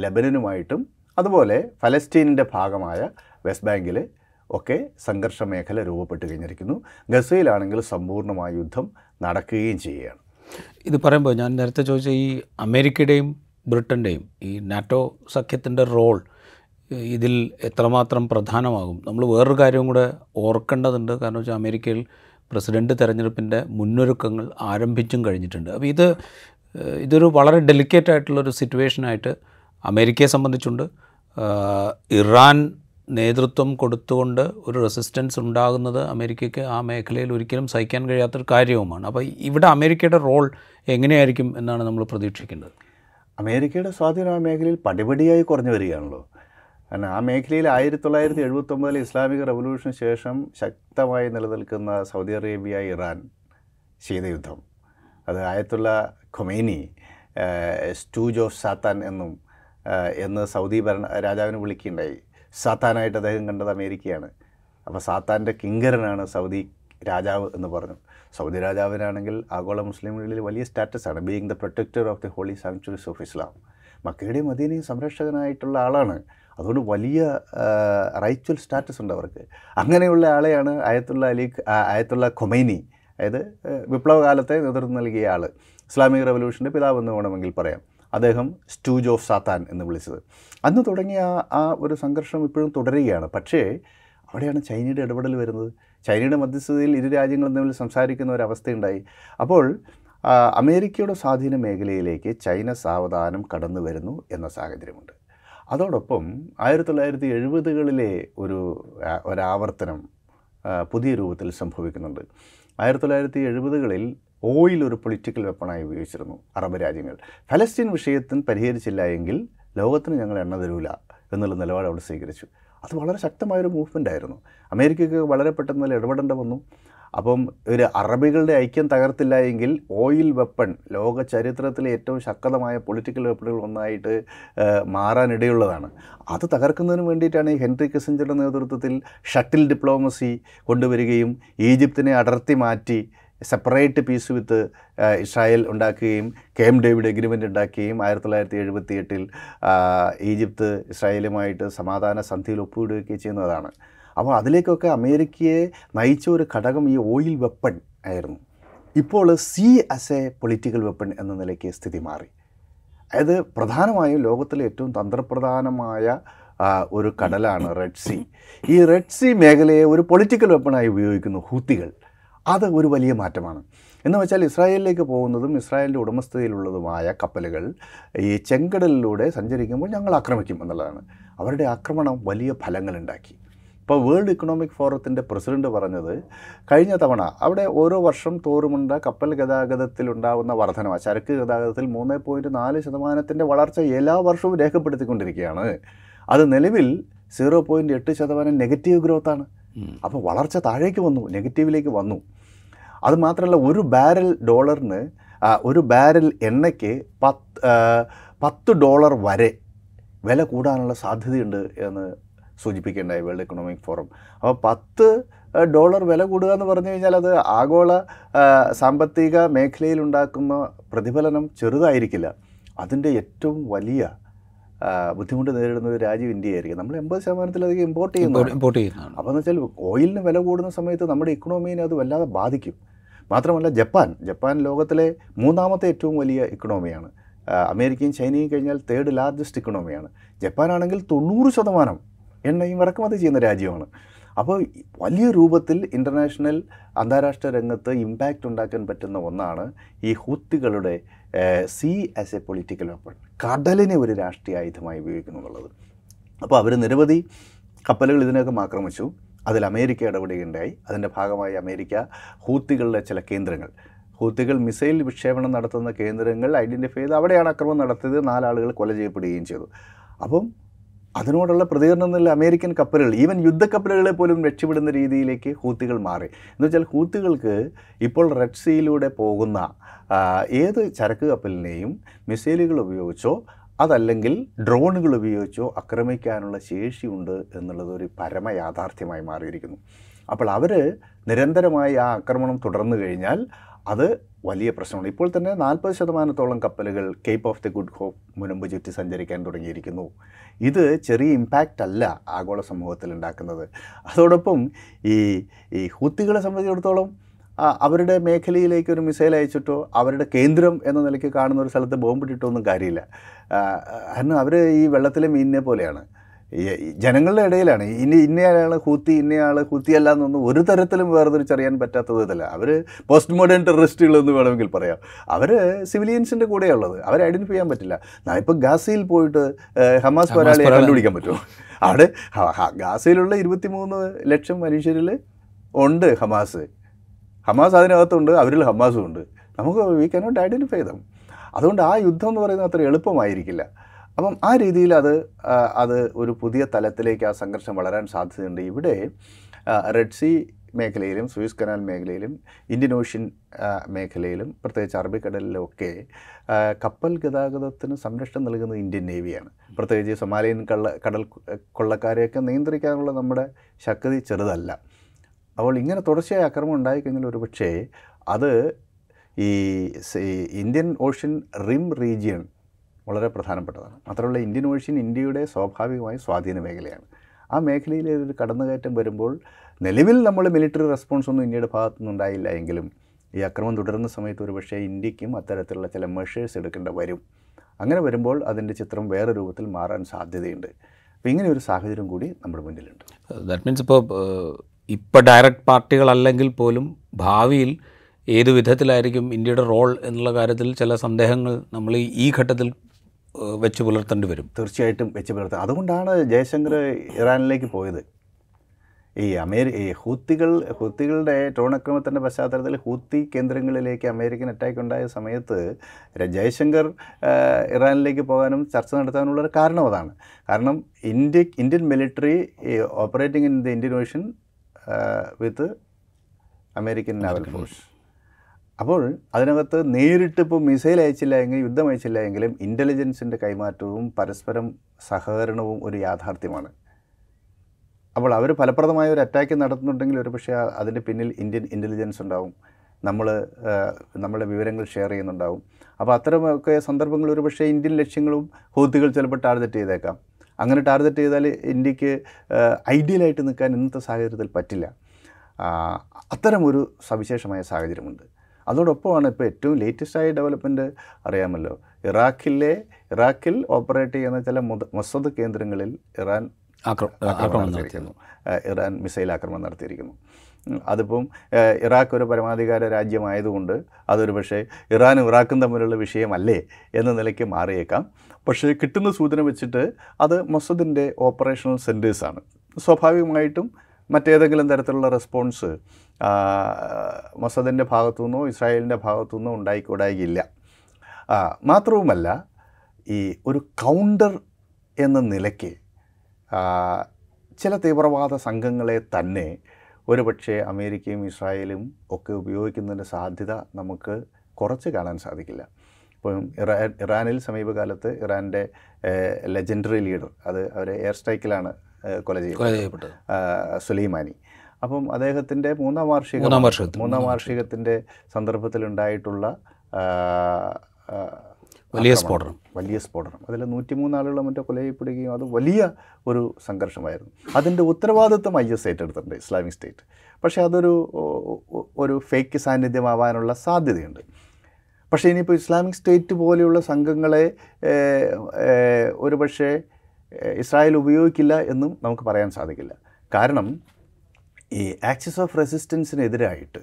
ലെബനനുമായിട്ടും അതുപോലെ ഫലസ്റ്റീനിൻ്റെ ഭാഗമായ വെസ്റ്റ് ബാങ്കിൽ ഒക്കെ സംഘർഷ മേഖല രൂപപ്പെട്ട് കഴിഞ്ഞിരിക്കുന്നു ഗസയിലാണെങ്കിൽ സമ്പൂർണ്ണമായ യുദ്ധം നടക്കുകയും ചെയ്യുകയാണ് ഇത് പറയുമ്പോൾ ഞാൻ നേരത്തെ ചോദിച്ച ഈ അമേരിക്കയുടെയും ബ്രിട്ടൻ്റെയും ഈ നാറ്റോ സഖ്യത്തിൻ്റെ റോൾ ഇതിൽ എത്രമാത്രം പ്രധാനമാകും നമ്മൾ വേറൊരു കാര്യവും കൂടെ ഓർക്കേണ്ടതുണ്ട് കാരണം വെച്ചാൽ അമേരിക്കയിൽ പ്രസിഡൻറ്റ് തെരഞ്ഞെടുപ്പിൻ്റെ മുന്നൊരുക്കങ്ങൾ ആരംഭിച്ചും കഴിഞ്ഞിട്ടുണ്ട് അപ്പോൾ ഇത് ഇതൊരു വളരെ ഡെലിക്കേറ്റ് ആയിട്ടുള്ളൊരു സിറ്റുവേഷനായിട്ട് അമേരിക്കയെ സംബന്ധിച്ചുണ്ട് ഇറാൻ നേതൃത്വം കൊടുത്തുകൊണ്ട് ഒരു റെസിസ്റ്റൻസ് ഉണ്ടാകുന്നത് അമേരിക്കയ്ക്ക് ആ മേഖലയിൽ ഒരിക്കലും സഹിക്കാൻ കഴിയാത്തൊരു കാര്യവുമാണ് അപ്പോൾ ഇവിടെ അമേരിക്കയുടെ റോൾ എങ്ങനെയായിരിക്കും എന്നാണ് നമ്മൾ പ്രതീക്ഷിക്കേണ്ടത് അമേരിക്കയുടെ സ്വാധീനം ആ മേഖലയിൽ പടിപടിയായി കുറഞ്ഞു വരികയാണല്ലോ കാരണം ആ മേഖലയിൽ ആയിരത്തി തൊള്ളായിരത്തി എഴുപത്തൊമ്പതിൽ ഇസ്ലാമിക റവല്യൂഷന് ശേഷം ശക്തമായി നിലനിൽക്കുന്ന സൗദി അറേബ്യ ഇറാൻ ശീതയുദ്ധം അത് ആയത്തുള്ള ഖൊമേനി സ്റ്റൂ ഓഫ് സാത്താൻ എന്നും എന്ന് സൗദി ഭരണ രാജാവിന് വിളിക്കുകയുണ്ടായി സാത്താനായിട്ട് അദ്ദേഹം കണ്ടത് അമേരിക്കയാണ് അപ്പോൾ സാത്താൻ്റെ കിങ്കരനാണ് സൗദി രാജാവ് എന്ന് പറഞ്ഞു സൗദി രാജാവിനാണെങ്കിൽ ആഗോള ലീഗിൽ വലിയ സ്റ്റാറ്റസാണ് being the protector of the holy sanctuaries of Islam മക്കയുടെയും മദീനയും സംരക്ഷകനായിട്ടുള്ള ആളാണ് അതുകൊണ്ട് വലിയ റൈച്വൽ സ്റ്റാറ്റസ് ഉണ്ട് അവർക്ക് അങ്ങനെയുള്ള ആളെയാണ് ആയത്തുള്ള അലി ആയത്തുള്ള ഖൊമൈനി അതായത് വിപ്ലവകാലത്തെ നേതൃത്വം നൽകിയ ആൾ ഇസ്ലാമിക് റവല്യൂഷൻ്റെ പിതാവെന്ന് വേണമെങ്കിൽ പറയാം അദ്ദേഹം സ്റ്റൂജ് ഓഫ് സാത്താൻ എന്ന് വിളിച്ചത് അന്ന് തുടങ്ങിയ ആ ഒരു സംഘർഷം ഇപ്പോഴും തുടരുകയാണ് പക്ഷേ അവിടെയാണ് ചൈനയുടെ ഇടപെടൽ വരുന്നത് ചൈനയുടെ മധ്യസ്ഥതയിൽ ഇരു രാജ്യങ്ങളും തമ്മിൽ സംസാരിക്കുന്ന ഒരവസ്ഥയുണ്ടായി അപ്പോൾ അമേരിക്കയുടെ സ്വാധീന മേഖലയിലേക്ക് ചൈന സാവധാനം കടന്നു വരുന്നു എന്ന സാഹചര്യമുണ്ട് അതോടൊപ്പം ആയിരത്തി തൊള്ളായിരത്തി എഴുപതുകളിലെ ഒരു ഒരാവർത്തനം പുതിയ രൂപത്തിൽ സംഭവിക്കുന്നുണ്ട് ആയിരത്തി തൊള്ളായിരത്തി എഴുപതുകളിൽ ഓയിൽ ഒരു പൊളിറ്റിക്കൽ വെപ്പണായി ഉപയോഗിച്ചിരുന്നു അറബ് രാജ്യങ്ങൾ ഫലസ്തീൻ വിഷയത്തിന് പരിഹരിച്ചില്ല എങ്കിൽ ലോകത്തിന് ഞങ്ങൾ എണ്ണ തരൂല എന്നുള്ള നിലപാട് അവിടെ സ്വീകരിച്ചു അത് വളരെ ശക്തമായൊരു മൂവ്മെൻ്റ് ആയിരുന്നു അമേരിക്കയ്ക്ക് വളരെ പെട്ടെന്ന് ഇടപെടേണ്ട വന്നു അപ്പം ഒരു അറബികളുടെ ഐക്യം തകർത്തില്ല എങ്കിൽ ഓയിൽ വെപ്പൺ ലോക ചരിത്രത്തിലെ ഏറ്റവും ശക്തമായ പൊളിറ്റിക്കൽ വെപ്പണുകൾ ഒന്നായിട്ട് മാറാനിടയുള്ളതാണ് അത് തകർക്കുന്നതിന് വേണ്ടിയിട്ടാണ് ഈ ഹെൻറി കിസിഞ്ചറുടെ നേതൃത്വത്തിൽ ഷട്ടിൽ ഡിപ്ലോമസി കൊണ്ടുവരികയും ഈജിപ്തിനെ അടർത്തി മാറ്റി സെപ്പറേറ്റ് പീസ് വിത്ത് ഇസ്രായേൽ ഉണ്ടാക്കുകയും കേം ഡേവിഡ് എഗ്രിമെൻ്റ് ഉണ്ടാക്കുകയും ആയിരത്തി തൊള്ളായിരത്തി എഴുപത്തി എട്ടിൽ ഈജിപ്ത് ഇസ്രായേലുമായിട്ട് സമാധാന സന്ധിയിൽ ഒപ്പുവിടുകയൊക്കെ ചെയ്യുന്നതാണ് അപ്പോൾ അതിലേക്കൊക്കെ അമേരിക്കയെ നയിച്ച ഒരു ഘടകം ഈ ഓയിൽ വെപ്പൺ ആയിരുന്നു ഇപ്പോൾ C as a political weapon എന്ന നിലയ്ക്ക് സ്ഥിതി മാറി അതായത് പ്രധാനമായും ലോകത്തിലെ ഏറ്റവും തന്ത്രപ്രധാനമായ ഒരു കടലാണ് റെഡ് സി ഈ റെഡ് സി മേഖലയെ ഒരു പൊളിറ്റിക്കൽ വെപ്പണായി ഉപയോഗിക്കുന്നു ഹൂത്തികൾ അത് ഒരു വലിയ മാറ്റമാണ് എന്ന് വെച്ചാൽ ഇസ്രായേലിലേക്ക് പോകുന്നതും ഇസ്രായേലിൻ്റെ ഉടമസ്ഥതയിലുള്ളതുമായ കപ്പലുകൾ ഈ ചെങ്കടലിലൂടെ സഞ്ചരിക്കുമ്പോൾ ഞങ്ങൾ ആക്രമിക്കും എന്നുള്ളതാണ് അവരുടെ ആക്രമണം വലിയ ഫലങ്ങളുണ്ടാക്കി ഇപ്പോൾ വേൾഡ് ഇക്കണോമിക് ഫോറത്തിൻ്റെ പ്രസിഡന്റ് പറഞ്ഞത് കഴിഞ്ഞ തവണ അവിടെ ഓരോ വർഷം തോറുമുണ്ട കപ്പൽ ഉണ്ടാകുന്ന വർധനവ് ചരക്ക് ഗതാഗതത്തിൽ മൂന്ന് പോയിൻറ്റ് നാല് ശതമാനത്തിൻ്റെ വളർച്ച എല്ലാ വർഷവും രേഖപ്പെടുത്തിക്കൊണ്ടിരിക്കുകയാണ് അത് നിലവിൽ സീറോ പോയിൻറ്റ് എട്ട് ശതമാനം നെഗറ്റീവ് ഗ്രോത്താണ് അപ്പോൾ വളർച്ച താഴേക്ക് വന്നു നെഗറ്റീവിലേക്ക് വന്നു അതുമാത്രമല്ല ഒരു ബാരൽ ഡോളറിന് ഒരു ബാരൽ എണ്ണയ്ക്ക് പത്ത് പത്ത് ഡോളർ വരെ വില കൂടാനുള്ള സാധ്യതയുണ്ട് എന്ന് സൂചിപ്പിക്കേണ്ടായി വേൾഡ് എക്കണോമിക് ഫോറം അപ്പോൾ പത്ത് ഡോളർ വില കൂടുക എന്ന് പറഞ്ഞു കഴിഞ്ഞാൽ അത് ആഗോള സാമ്പത്തിക മേഖലയിലുണ്ടാക്കുന്ന പ്രതിഫലനം ചെറുതായിരിക്കില്ല അതിൻ്റെ ഏറ്റവും വലിയ ബുദ്ധിമുട്ട് നേരിടുന്ന ഒരു രാജ്യം ഇന്ത്യ ആയിരിക്കും നമ്മൾ എൺപത് ശതമാനത്തിലധികം ഇമ്പോർട്ട് ചെയ്യുന്നു ഇമ്പോർട്ട് ചെയ്യുന്നു അപ്പോൾ എന്ന് വെച്ചാൽ ഓയിലിന് വില കൂടുന്ന സമയത്ത് നമ്മുടെ ഇക്കണോമീനെ അത് വല്ലാതെ ബാധിക്കും മാത്രമല്ല ജപ്പാൻ ജപ്പാൻ ലോകത്തിലെ മൂന്നാമത്തെ ഏറ്റവും വലിയ ഇക്കണോമിയാണ് അമേരിക്കയും ചൈനയും കഴിഞ്ഞാൽ തേർഡ് ലാർജസ്റ്റ് ഇക്കണോമിയാണ് ജപ്പാനാണെങ്കിൽ തൊണ്ണൂറ് ശതമാനം എണ്ണയും ഇറക്കുമതി ചെയ്യുന്ന രാജ്യമാണ് അപ്പോൾ വലിയ രൂപത്തിൽ ഇൻ്റർനാഷണൽ അന്താരാഷ്ട്ര രംഗത്ത് ഇമ്പാക്റ്റ് ഉണ്ടാക്കാൻ പറ്റുന്ന ഒന്നാണ് ഈ ഹൂത്തികളുടെ sea as a political weapon കടലിനെ ഒരു രാഷ്ട്രീയ ആയുധമായി ഉപയോഗിക്കുന്നു എന്നുള്ളത് അപ്പോൾ അവർ നിരവധി കപ്പലുകൾ ഇതിനകം ആക്രമിച്ചു അതിൽ അമേരിക്ക ഇടപെടുകയുണ്ടായി അതിൻ്റെ ഭാഗമായി അമേരിക്ക ഹൂത്തികളുടെ ചില കേന്ദ്രങ്ങൾ ഹൂത്തികൾ മിസൈൽ വിക്ഷേപണം നടത്തുന്ന കേന്ദ്രങ്ങൾ ഐഡൻറ്റിഫൈ ചെയ്ത് അവിടെയാണ് അക്രമം നടത്തിയത് നാലാളുകൾ കൊല ചെയ്യപ്പെടുകയും ചെയ്തു അപ്പം അതിനോടുള്ള പ്രതികരണം എന്നുള്ള അമേരിക്കൻ കപ്പലുകൾ ഈവൻ യുദ്ധക്കപ്പലുകളെ പോലും രക്ഷപ്പെടുന്ന രീതിയിലേക്ക് ഹൂത്തികൾ മാറി എന്ന് വെച്ചാൽ ഹൂത്തുകൾക്ക് ഇപ്പോൾ റെഡ് സീയിലൂടെ പോകുന്ന ഏത് ചരക്ക് കപ്പലിനെയും മിസൈലുകൾ ഉപയോഗിച്ചോ അതല്ലെങ്കിൽ ഡ്രോണുകൾ ഉപയോഗിച്ചോ ആക്രമിക്കാനുള്ള ശേഷിയുണ്ട് എന്നുള്ളത് ഒരു പരമ യാഥാർത്ഥ്യമായി മാറിയിരിക്കുന്നു അപ്പോൾ അവർ നിരന്തരമായി ആ ആക്രമണം തുടർന്നു കഴിഞ്ഞാൽ അത് വലിയ പ്രശ്നമാണ് ഇപ്പോൾ തന്നെ നാൽപ്പത് ശതമാനത്തോളം കപ്പലുകൾ cape of the good hope മുനമ്പ് ചുറ്റി സഞ്ചരിക്കാൻ തുടങ്ങിയിരിക്കുന്നു ഇത് ചെറിയ ഇമ്പാക്റ്റ് അല്ല ആഗോള സമൂഹത്തിൽ ഉണ്ടാക്കുന്നത് അതോടൊപ്പം ഈ ഈ ഹൂത്തികളെ സംബന്ധിച്ചിടത്തോളം അവരുടെ മേഖലയിലേക്ക് ഒരു മിസൈൽ അയച്ചിട്ടോ അവരുടെ കേന്ദ്രം എന്ന നിലയ്ക്ക് കാണുന്ന ഒരു സ്ഥലത്ത് ബോംബിട്ടിട്ടോ ഒന്നും കാര്യമില്ല കാരണം അവർ ഈ വെള്ളത്തിലെ മീനിനെ പോലെയാണ് ജനങ്ങളുടെ ഇടയിലാണ് ഇനി ഇന്നയാൾ ഹൂത്തി ഇന്നയാൾ ഹൂത്തി എന്നൊന്നും ഒരു തരത്തിലും വേർതിരിച്ചറിയാൻ പറ്റാത്ത വിധത്തില്ല അവർ പോസ്റ്റ് മോഡേൺ ടെററിസ്റ്റുകളെന്ന് വേണമെങ്കിൽ പറയാം അവർ സിവിലിയൻസിൻ്റെ കൂടെയുള്ളത് അവരെ ഐഡൻറ്റിഫൈ ചെയ്യാൻ പറ്റില്ല ഇപ്പോൾ ഗാസയിൽ പോയിട്ട് ഹമാസ് പോരാളിയെ കണ്ടുപിടിക്കാൻ പറ്റുമോ അവിടെ ഗാസയിലുള്ള ഇരുപത്തിമൂന്ന് ലക്ഷം മനുഷ്യരിൽ ഉണ്ട് ഹമാസ് ഹമാസ് അതിനകത്തുണ്ട് അവരിൽ ഹമാസും ഉണ്ട് നമുക്ക് വി കനോട്ട് ഐഡൻറ്റിഫൈ ചെയ്തം അതുകൊണ്ട് ആ യുദ്ധം എന്ന് പറയുന്നത് അത്ര എളുപ്പമായിരിക്കില്ല അപ്പം ആ രീതിയിൽ അത് അത് ഒരു പുതിയ തലത്തിലേക്ക് ആ സംഘർഷം വളരാൻ സാധ്യതയുണ്ട് ഇവിടെ റെഡ് സി മേഖലയിലും സൂയിസ് കനാൽ മേഖലയിലും ഇന്ത്യൻ ഓഷ്യൻ മേഖലയിലും പ്രത്യേകിച്ച് അറബിക്കടലിലും കപ്പൽ ഗതാഗതത്തിന് സംരക്ഷണം നൽകുന്നത് ഇന്ത്യൻ നേവിയാണ് പ്രത്യേകിച്ച് സൊമാലിയൻ കള്ള കടൽ കൊള്ളക്കാരെയൊക്കെ നിയന്ത്രിക്കാനുള്ള നമ്മുടെ ശക്തി ചെറുതല്ല അപ്പോൾ ഇങ്ങനെ തുടർച്ചയായി അക്രമം ഉണ്ടായിക്കഴിഞ്ഞാൽ ഒരു പക്ഷേ അത് ഈ ഇന്ത്യൻ ഓഷ്യൻ റിം റീജിയൺ വളരെ പ്രധാനപ്പെട്ടതാണ് മാത്രമല്ല ഇന്ത്യൻ ഓഷ്യൻ ഇന്ത്യയുടെ സ്വാഭാവികമായ സ്വാധീന മേഖലയാണ് ആ മേഖലയിൽ ഒരു കടന്നുകയറ്റം വരുമ്പോൾ നിലവിൽ നമ്മൾ മിലിറ്ററി റെസ്പോൺസ് ഒന്നും ഇന്ത്യയുടെ ഭാഗത്തുനിന്ന് ഉണ്ടായില്ല എങ്കിലും ഈ അക്രമം തുടരുന്ന സമയത്ത് ഒരുപക്ഷേ ഇന്ത്യക്കും അത്തരത്തിലുള്ള ചില മെഷേഴ്സ് എടുക്കേണ്ട വരും അങ്ങനെ വരുമ്പോൾ അതിൻ്റെ ചിത്രം വേറെ രൂപത്തിൽ മാറാൻ സാധ്യതയുണ്ട് അപ്പോൾ ഇങ്ങനെ ഒരു സാഹചര്യം കൂടി നമ്മുടെ മുന്നിലുണ്ട് ദാറ്റ് മീൻസ് ഇപ്പോൾ ഇപ്പോൾ ഡയറക്റ്റ് പാർട്ടികളല്ലെങ്കിൽ പോലും ഭാവിയിൽ ഏത് വിധത്തിലായിരിക്കും ഇന്ത്യയുടെ റോൾ എന്നുള്ള കാര്യത്തിൽ ചില സന്ദേഹങ്ങൾ നമ്മൾ ഈ ഘട്ടത്തിൽ വെച്ച് പുലർത്തേണ്ടി വരും തീർച്ചയായിട്ടും വെച്ച് പുലർത്തുക അതുകൊണ്ടാണ് ജയശങ്കർ ഇറാനിലേക്ക് പോയത് ഈ അമേരി ഈ ഹൂത്തികൾ ഹൂത്തികളുടെ ഡ്രോണക്രമത്തിൻ്റെ പശ്ചാത്തലത്തിൽ ഹൂത്തി കേന്ദ്രങ്ങളിലേക്ക് അമേരിക്കൻ അറ്റാക്ക് ഉണ്ടായ സമയത്ത് ജയശങ്കർ ഇറാനിലേക്ക് പോകാനും ചർച്ച നടത്താനുള്ള ഒരു കാരണം അതാണ് കാരണം India Indian military operating in the Indian ocean with American naval force അപ്പോൾ അതിനകത്ത് നേരിട്ട് ഇപ്പോൾ മിസൈൽ അയച്ചില്ല എങ്കിൽ യുദ്ധം അയച്ചില്ല എങ്കിലും ഇൻ്റലിജൻസിൻ്റെ കൈമാറ്റവും പരസ്പരം സഹകരണവും ഒരു യാഥാർത്ഥ്യമാണ് അപ്പോൾ അവർ ഫലപ്രദമായ ഒരു അറ്റാക്ക് നടത്തുന്നുണ്ടെങ്കിൽ പക്ഷേ അതിൻ്റെ പിന്നിൽ ഇന്ത്യൻ ഇൻ്റലിജൻസ് ഉണ്ടാവും നമ്മൾ നമ്മുടെ വിവരങ്ങൾ ഷെയർ ചെയ്യുന്നുണ്ടാവും അപ്പോൾ അത്തരമൊക്കെ സന്ദർഭങ്ങൾ പക്ഷേ ഇന്ത്യൻ ലക്ഷ്യങ്ങളും ഹോത്തികൾ ചിലപ്പോൾ ടാർഗറ്റ് ചെയ്തേക്കാം അങ്ങനെ ടാർഗറ്റ് ചെയ്താൽ ഇന്ത്യക്ക് ഐഡിയലായിട്ട് നിൽക്കാൻ ഇന്നത്തെ സാഹചര്യത്തിൽ പറ്റില്ല അത്തരമൊരു സവിശേഷമായ സാഹചര്യമുണ്ട് അതോടൊപ്പമാണ് ഇപ്പോൾ ഏറ്റവും ലേറ്റസ്റ്റായ ഡെവലപ്മെൻറ്റ് അറിയാമല്ലോ ഇറാഖിലെ ഇറാഖിൽ ഓപ്പറേറ്റ് ചെയ്യുന്ന ചില മൊസദ് കേന്ദ്രങ്ങളിൽ ഇറാൻ ആക്രമണം നടത്തിയിരുന്നു ഇറാൻ മിസൈൽ ആക്രമണം നടത്തിയിരിക്കുന്നു അതിപ്പം ഇറാഖ് ഒരു പരമാധികാര രാജ്യമായതുകൊണ്ട് അതൊരു പക്ഷേ ഇറാനും ഇറാഖും തമ്മിലുള്ള വിഷയമല്ലേ എന്ന നിലയ്ക്ക് മാറിയേക്കാം പക്ഷേ കിട്ടുന്ന സൂചന വെച്ചിട്ട് അത് മൊസദിൻ്റെ ഓപ്പറേഷണൽ സെൻറ്റേഴ്സാണ് സ്വാഭാവികമായിട്ടും മറ്റേതെങ്കിലും തരത്തിലുള്ള റെസ്പോൺസ് മൊസദിൻ്റെ ഭാഗത്തുനിന്നോ ഇസ്രായേലിൻ്റെ ഭാഗത്തുനിന്നോ ഉണ്ടായിക്കൂടായില്ല മാത്രവുമല്ല ഈ ഒരു കൗണ്ടർ എന്ന നിലയ്ക്ക് ചില തീവ്രവാദ സംഘങ്ങളെ തന്നെ ഒരുപക്ഷെ അമേരിക്കയും ഇസ്രായേലും ഒക്കെ ഉപയോഗിക്കുന്നതിൻ്റെ സാധ്യത നമുക്ക് കുറച്ച് കാണാൻ സാധിക്കില്ല ഇപ്പം ഇറാൻ ഇറാനിൽ സമീപകാലത്ത് ഇറാൻ്റെ ലെജൻഡറി ലീഡർ അത് അവരെ എയർ സ്ട്രൈക്കിലാണ് കൊല ചെയ്യപ്പെട്ടത് സുലൈമാനി അപ്പം അദ്ദേഹത്തിന്റെ മൂന്നാം വാർഷിക മൂന്നാം വാർഷികത്തിൻ്റെ വാർഷികത്തിന്റെ സന്ദർഭത്തിൽ ഉണ്ടായിട്ടുള്ള വലിയ സ്ഫോടനം വലിയ സ്ഫോടനം അതിൽ നൂറ്റിമൂന്ന് ആളുകളെ മറ്റോ കൊലയപ്പെടുകയും അത് വലിയ ഒരു സംഘർഷമായിരുന്നു അതിൻ്റെ ഉത്തരവാദിത്വം ഐ എസ് ഏറ്റെടുത്തിട്ടുണ്ട് ഇസ്ലാമിക് സ്റ്റേറ്റ് പക്ഷേ അതൊരു ഒരു ഫേക്ക് സാന്നിധ്യമാവാനുള്ള സാധ്യതയുണ്ട് പക്ഷേ ഇനിയിപ്പോൾ ഇസ്ലാമിക് സ്റ്റേറ്റ് പോലെയുള്ള സംഘങ്ങളെ ഒരു പക്ഷേ ഇസ്രായേൽ ഉപയോഗിക്കില്ല എന്നും നമുക്ക് പറയാൻ സാധിക്കില്ല കാരണം ഈ ആക്സിസ് ഓഫ് റെസിസ്റ്റൻസിനെതിരായിട്ട്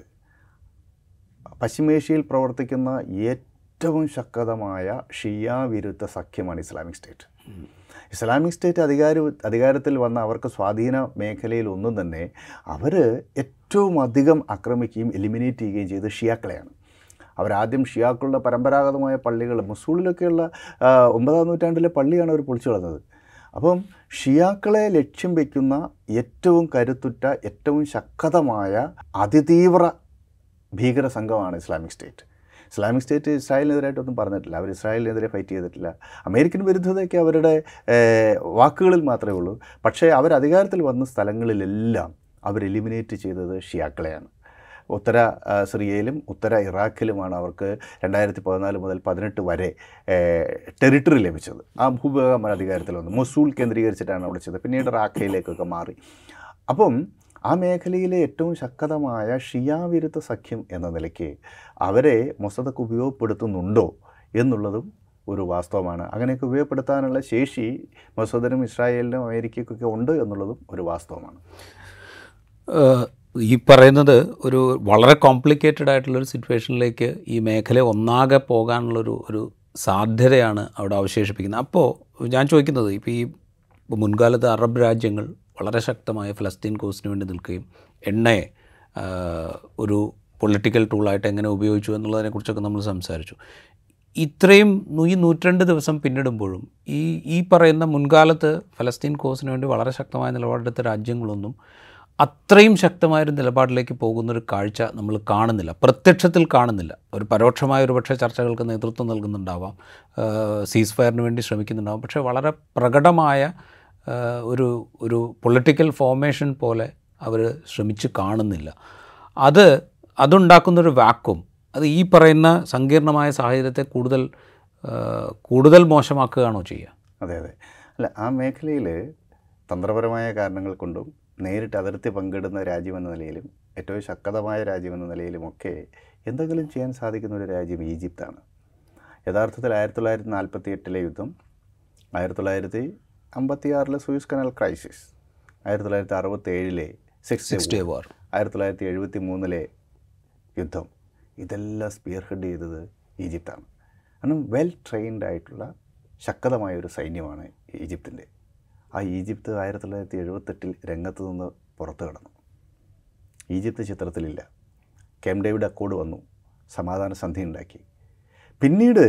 പശ്ചിമേഷ്യയിൽ പ്രവർത്തിക്കുന്ന ഏറ്റവും ശക്തമായ ഷിയാ വിരുദ്ധ സഖ്യമാണ് ഇസ്ലാമിക് സ്റ്റേറ്റ് ഇസ്ലാമിക് സ്റ്റേറ്റ് അധികാര അധികാരത്തിൽ വന്ന അവർക്ക് സ്വാധീന മേഖലയിൽ ഒന്നും തന്നെ അവർ ഏറ്റവും അധികം ആക്രമിക്കുകയും എലിമിനേറ്റ് ചെയ്യുകയും ചെയ്ത് ഷിയാക്കളെയാണ് അവരാദ്യം ഷിയാക്കളുടെ പരമ്പരാഗതമായ പള്ളികൾ മുസൂളിലൊക്കെയുള്ള ഒമ്പതാം നൂറ്റാണ്ടിലെ പള്ളിയാണ് അവർ പൊളിച്ചു കളഞ്ഞത് അപ്പം ഷിയാക്കളെ ലക്ഷ്യം വയ്ക്കുന്ന ഏറ്റവും കരുത്തുറ്റ ഏറ്റവും ശക്തമായ അതിതീവ്ര ഭീകര സംഘമാണ് ഇസ്ലാമിക് സ്റ്റേറ്റ് ഇസ്ലാമിക് സ്റ്റേറ്റ് ഇസ്രായേലിനെതിരായിട്ടൊന്നും പറഞ്ഞിട്ടില്ല അവർ ഇസ്രായേലിനെതിരെ ഫൈറ്റ് ചെയ്തിട്ടില്ല അമേരിക്കൻ വിരുദ്ധതയൊക്കെ അവരുടെ വാക്കുകളിൽ മാത്രമേ ഉള്ളൂ പക്ഷേ അവർ അധികാരത്തിൽ വന്ന സ്ഥലങ്ങളിലെല്ലാം അവർ എലിമിനേറ്റ് ചെയ്തത് ഷിയാക്കളെയാണ് ഉത്തര സിറിയയിലും ഉത്തര ഇറാഖിലുമാണ് അവർക്ക് രണ്ടായിരത്തി പതിനാല് മുതൽ പതിനെട്ട് വരെ ടെറിട്ടറി ലഭിച്ചത് ആ ഭൂഭാഗം അധികാരത്തിൽ വന്നു മൊസൂൾ കേന്ദ്രീകരിച്ചിട്ടാണ് അവിടെ ചെയ്തത് പിന്നീട് റാഖയിലേക്കൊക്കെ മാറി അപ്പം ആ മേഖലയിലെ ഏറ്റവും ശക്തമായ ഷിയാ സഖ്യം എന്ന നിലയ്ക്ക് അവരെ മൊസദക്ക് ഉപയോഗപ്പെടുത്തുന്നുണ്ടോ എന്നുള്ളതും ഒരു വാസ്തവമാണ് അങ്ങനെയൊക്കെ ഉപയോഗപ്പെടുത്താനുള്ള ശേഷി മസൂദനും ഇസ്രായേലിനും അമേരിക്കയ്ക്കൊക്കെ ഉണ്ട് എന്നുള്ളതും ഒരു വാസ്തവമാണ് ഈ പറയുന്നത് ഒരു വളരെ കോംപ്ലിക്കേറ്റഡ് ആയിട്ടുള്ളൊരു സിറ്റുവേഷനിലേക്ക് ഈ മേഖല ഒന്നാകെ പോകാനുള്ളൊരു ഒരു സാധ്യതയാണ് അവിടെ അവശേഷിപ്പിക്കുന്നത് അപ്പോൾ ഞാൻ ചോദിക്കുന്നത് ഇപ്പോൾ ഈ മുൻകാലത്ത് അറബ് രാജ്യങ്ങൾ വളരെ ശക്തമായ ഫലസ്തീൻ കോസിന് വേണ്ടി നിൽക്കുകയും എണ്ണയെ ഒരു പൊളിറ്റിക്കൽ ടൂളായിട്ട് എങ്ങനെ ഉപയോഗിച്ചു എന്നുള്ളതിനെക്കുറിച്ചൊക്കെ നമ്മൾ സംസാരിച്ചു ഇത്രയും ഈ നൂറ്റിരണ്ട് ദിവസം പിന്നിടുമ്പോഴും ഈ ഈ പറയുന്ന മുൻകാലത്ത് ഫലസ്തീൻ കോസിന് വേണ്ടി വളരെ ശക്തമായ നിലപാടെടുത്ത രാജ്യങ്ങളൊന്നും അത്രയും ശക്തമായൊരു നിലപാടിലേക്ക് പോകുന്നൊരു കാഴ്ച നമ്മൾ കാണുന്നില്ല പ്രത്യക്ഷത്തിൽ കാണുന്നില്ല ഒരു പരോക്ഷമായ ഒരു പക്ഷേ ചർച്ചകൾക്ക് നേതൃത്വം നൽകുന്നുണ്ടാവാം സീസ് ഫയറിന് വേണ്ടി ശ്രമിക്കുന്നുണ്ടാവാം പക്ഷേ വളരെ പ്രകടമായ ഒരു ഒരു പൊളിറ്റിക്കൽ ഫോർമേഷൻ പോലെ അവർ ശ്രമിച്ച് കാണുന്നില്ല അത് അതുണ്ടാക്കുന്നൊരു വാക്വം അത് ഈ പറയുന്ന സങ്കീർണമായ സാഹചര്യത്തെ കൂടുതൽ കൂടുതൽ മോശമാക്കുകയാണോ ചെയ്യുക അതെ അതെ അല്ല ആ മേഖലയിൽ തന്ത്രപരമായ കാരണങ്ങൾ കൊണ്ടും നേരിട്ട് അതിർത്തി പങ്കിടുന്ന രാജ്യമെന്ന നിലയിലും ഏറ്റവും ശക്തമായ രാജ്യമെന്ന നിലയിലുമൊക്കെ എന്തെങ്കിലും ചെയ്യാൻ സാധിക്കുന്ന ഒരു രാജ്യം ഈജിപ്താണ് യഥാർത്ഥത്തിൽ ആയിരത്തി തൊള്ളായിരത്തി നാൽപ്പത്തി എട്ടിലെ യുദ്ധം ആയിരത്തി തൊള്ളായിരത്തി അമ്പത്തി ആറിലെ സൂയിസ് കനൽ ക്രൈസിസ് ആയിരത്തി തൊള്ളായിരത്തി അറുപത്തി ഏഴിലെ സിക്സ് ആയിരത്തി തൊള്ളായിരത്തി എഴുപത്തി മൂന്നിലെ യുദ്ധം ഇതെല്ലാം സ്പിയർ ഹെഡ് ചെയ്തത് ഈജിപ്താണ് കാരണം വെൽ ട്രെയിൻഡ് ആയിട്ടുള്ള ശക്തമായ ഒരു സൈന്യമാണ് ഈജിപ്തിൻ്റെ ആ ഈജിപ്ത് ആയിരത്തി തൊള്ളായിരത്തി എഴുപത്തെട്ടിൽ രംഗത്ത് നിന്ന് പുറത്തു കടന്നു ഈജിപ്ത് ചിത്രത്തിലില്ല കെം ഡേവിഡ് അക്കോഡ് വന്നു സമാധാന സന്ധി ഉണ്ടാക്കി പിന്നീട്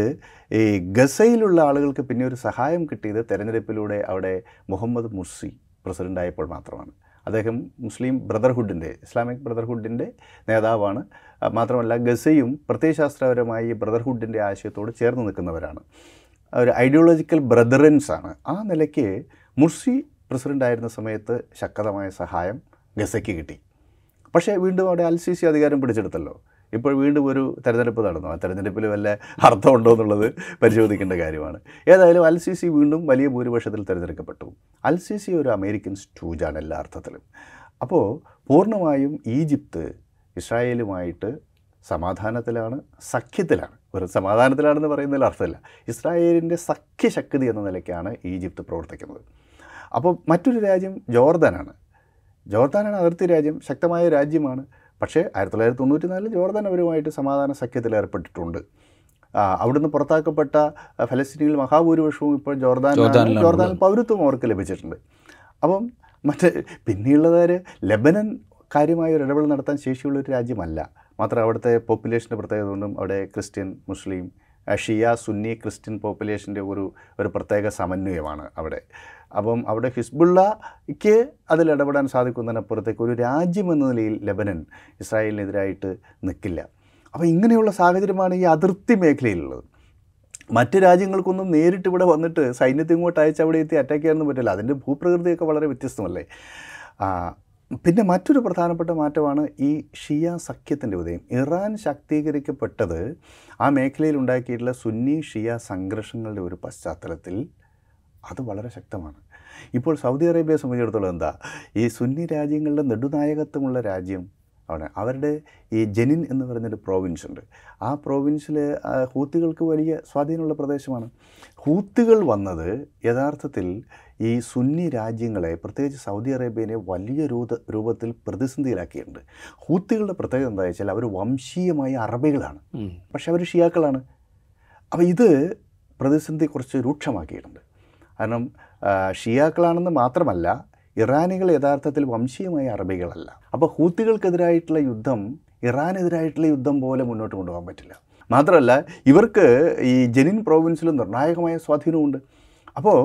ഈ ഗസയിലുള്ള ആളുകൾക്ക് പിന്നെ ഒരു സഹായം കിട്ടിയത് തെരഞ്ഞെടുപ്പിലൂടെ അവിടെ മുഹമ്മദ് മുർസി പ്രസിഡൻ്റായപ്പോൾ മാത്രമാണ് അദ്ദേഹം മുസ്ലിം ബ്രദർഹുഡിൻ്റെ ഇസ്ലാമിക് ബ്രദർഹുഡിൻ്റെ നേതാവാണ് മാത്രമല്ല ഗസയും പ്രത്യയശാസ്ത്രപരമായി ബ്രദർഹുഡിൻ്റെ ആശയത്തോട് ചേർന്ന് നിൽക്കുന്നവരാണ് ഒരു ഐഡിയോളജിക്കൽ ബ്രദറൻസാണ് ആ നിലയ്ക്ക് മുർസി പ്രസിഡൻ്റായിരുന്ന സമയത്ത് ശക്തമായ സഹായം ഗസയ്ക്ക് കിട്ടി പക്ഷേ വീണ്ടും അവിടെ അൽ സി സി അധികാരം പിടിച്ചെടുത്തല്ലോ ഇപ്പോൾ വീണ്ടും ഒരു തെരഞ്ഞെടുപ്പ് നടന്നു ആ തെരഞ്ഞെടുപ്പിൽ വല്ല അർത്ഥമുണ്ടോ എന്നുള്ളത് പരിശോധിക്കേണ്ട കാര്യമാണ് ഏതായാലും അൽ സി സി വീണ്ടും വലിയ ഭൂരിപക്ഷത്തിൽ തിരഞ്ഞെടുക്കപ്പെട്ടു അൽ സി സി ഒരു അമേരിക്കൻ സ്റ്റൂജാണ് എല്ലാ അർത്ഥത്തിലും അപ്പോൾ പൂർണ്ണമായും ഈജിപ്ത് ഇസ്രായേലുമായിട്ട് സമാധാനത്തിലാണ് സഖ്യത്തിലാണ് വെറും സമാധാനത്തിലാണെന്ന് പറയുന്നതിൽ അർത്ഥമില്ല ഇസ്രായേലിൻ്റെ സഖ്യശക്തി എന്ന നിലയ്ക്കാണ് ഈജിപ്ത് പ്രവർത്തിക്കുന്നത് അപ്പോൾ മറ്റൊരു രാജ്യം ജോർദാനാണ് ജോർദാനാണ് അതിർത്തി രാജ്യം ശക്തമായ രാജ്യമാണ് പക്ഷേ ആയിരത്തി തൊള്ളായിരത്തി തൊണ്ണൂറ്റി നാലിൽ ജോർദാൻ അവരുമായിട്ട് സമാധാന സഖ്യത്തിൽ ഏർപ്പെട്ടിട്ടുണ്ട് അവിടുന്ന് പുറത്താക്കപ്പെട്ട ഫലസ്തീനിൽ മഹാഭൂരിപക്ഷവും ഇപ്പോൾ ജോർദാൻ ജോർദാനിൽ പൗരത്വം അവർക്ക് ലഭിച്ചിട്ടുണ്ട് അപ്പം മറ്റേ പിന്നെയുള്ളവർ ലബനൻ കാര്യമായ ഒരു ഇടപെടൽ നടത്താൻ ശേഷിയുള്ള ഒരു രാജ്യമല്ല മാത്രം അവിടുത്തെ പോപ്പുലേഷൻ്റെ പ്രത്യേകത കൊണ്ടും അവിടെ ക്രിസ്ത്യൻ മുസ്ലിം ഷിയ സുന്നി ക്രിസ്ത്യൻ പോപ്പുലേഷൻ്റെ ഒരു ഒരു പ്രത്യേക സമന്വയമാണ് അവിടെ അപ്പം അവിടെ ഹിസ്ബുള്ളയ്ക്ക് അതിൽ ഇടപെടാൻ സാധിക്കുന്നതിനപ്പുറത്തേക്ക് ഒരു രാജ്യം എന്ന നിലയിൽ ലബനൻ ഇസ്രായേലിനെതിരായിട്ട് നിൽക്കില്ല അപ്പോൾ ഇങ്ങനെയുള്ള സാഹചര്യമാണ് ഈ അതിർത്തി മേഖലയിലുള്ളത് മറ്റ് രാജ്യങ്ങൾക്കൊന്നും നേരിട്ട് ഇവിടെ വന്നിട്ട് സൈന്യത്തെ ഇങ്ങോട്ട് അയച്ച് അവിടെ എത്തി അറ്റാക്ക് ചെയ്യാനൊന്നും പറ്റില്ല അതിൻ്റെ ഭൂപ്രകൃതിയൊക്കെ വളരെ വ്യത്യസ്തമല്ലേ പിന്നെ മറ്റൊരു പ്രധാനപ്പെട്ട മാറ്റമാണ് ഈ ഷിയ സഖ്യത്തിൻ്റെ ഉദയം ഇറാൻ ശാക്തീകരിക്കപ്പെട്ടത് ആ മേഖലയിൽ ഉണ്ടാക്കിയിട്ടുള്ള സുന്നി ഷിയ സംഘർഷങ്ങളുടെ ഒരു പശ്ചാത്തലത്തിൽ അത് വളരെ ശക്തമാണ് ഇപ്പോൾ സൗദി അറേബ്യയെ സംബന്ധിച്ചിടത്തോളം എന്താ ഈ സുന്നി രാജ്യങ്ങളുടെ നെടുനായകത്വമുള്ള രാജ്യം അവിടെ അവരുടെ ഈ ജനിൻ എന്ന് പറയുന്നൊരു പ്രോവിൻസ് ഉണ്ട് ആ പ്രോവിൻസിൽ ഹൂത്തികൾക്ക് വലിയ സ്വാധീനമുള്ള പ്രദേശമാണ് ഹൂത്തുകൾ വന്നത് യഥാർത്ഥത്തിൽ ഈ സുന്നി രാജ്യങ്ങളെ പ്രത്യേകിച്ച് സൗദി അറേബ്യനെ വലിയ രൂപ രൂപത്തിൽ പ്രതിസന്ധിയിലാക്കിയിട്ടുണ്ട് ഹൂത്തുകളുടെ പ്രത്യേകത എന്താ വെച്ചാൽ അവർ വംശീയമായ അറബികളാണ് പക്ഷേ അവർ ഷിയാക്കളാണ് അപ്പോൾ ഇത് പ്രതിസന്ധി കുറച്ച് രൂക്ഷമാക്കിയിട്ടുണ്ട് കാരണം ഷിയാക്കളാണെന്ന് മാത്രമല്ല ഇറാനികൾ യഥാർത്ഥത്തിൽ വംശീയമായ അറബികളല്ല അപ്പോൾ ഹൂത്തികൾക്കെതിരായിട്ടുള്ള യുദ്ധം ഇറാനെതിരായിട്ടുള്ള യുദ്ധം പോലെ മുന്നോട്ട് കൊണ്ടുപോകാൻ പറ്റില്ല മാത്രമല്ല ഇവർക്ക് ഈ ജനിൻ പ്രോവിൻസിൽ നിർണായകമായ സ്വാധീനമുണ്ട് അപ്പോൾ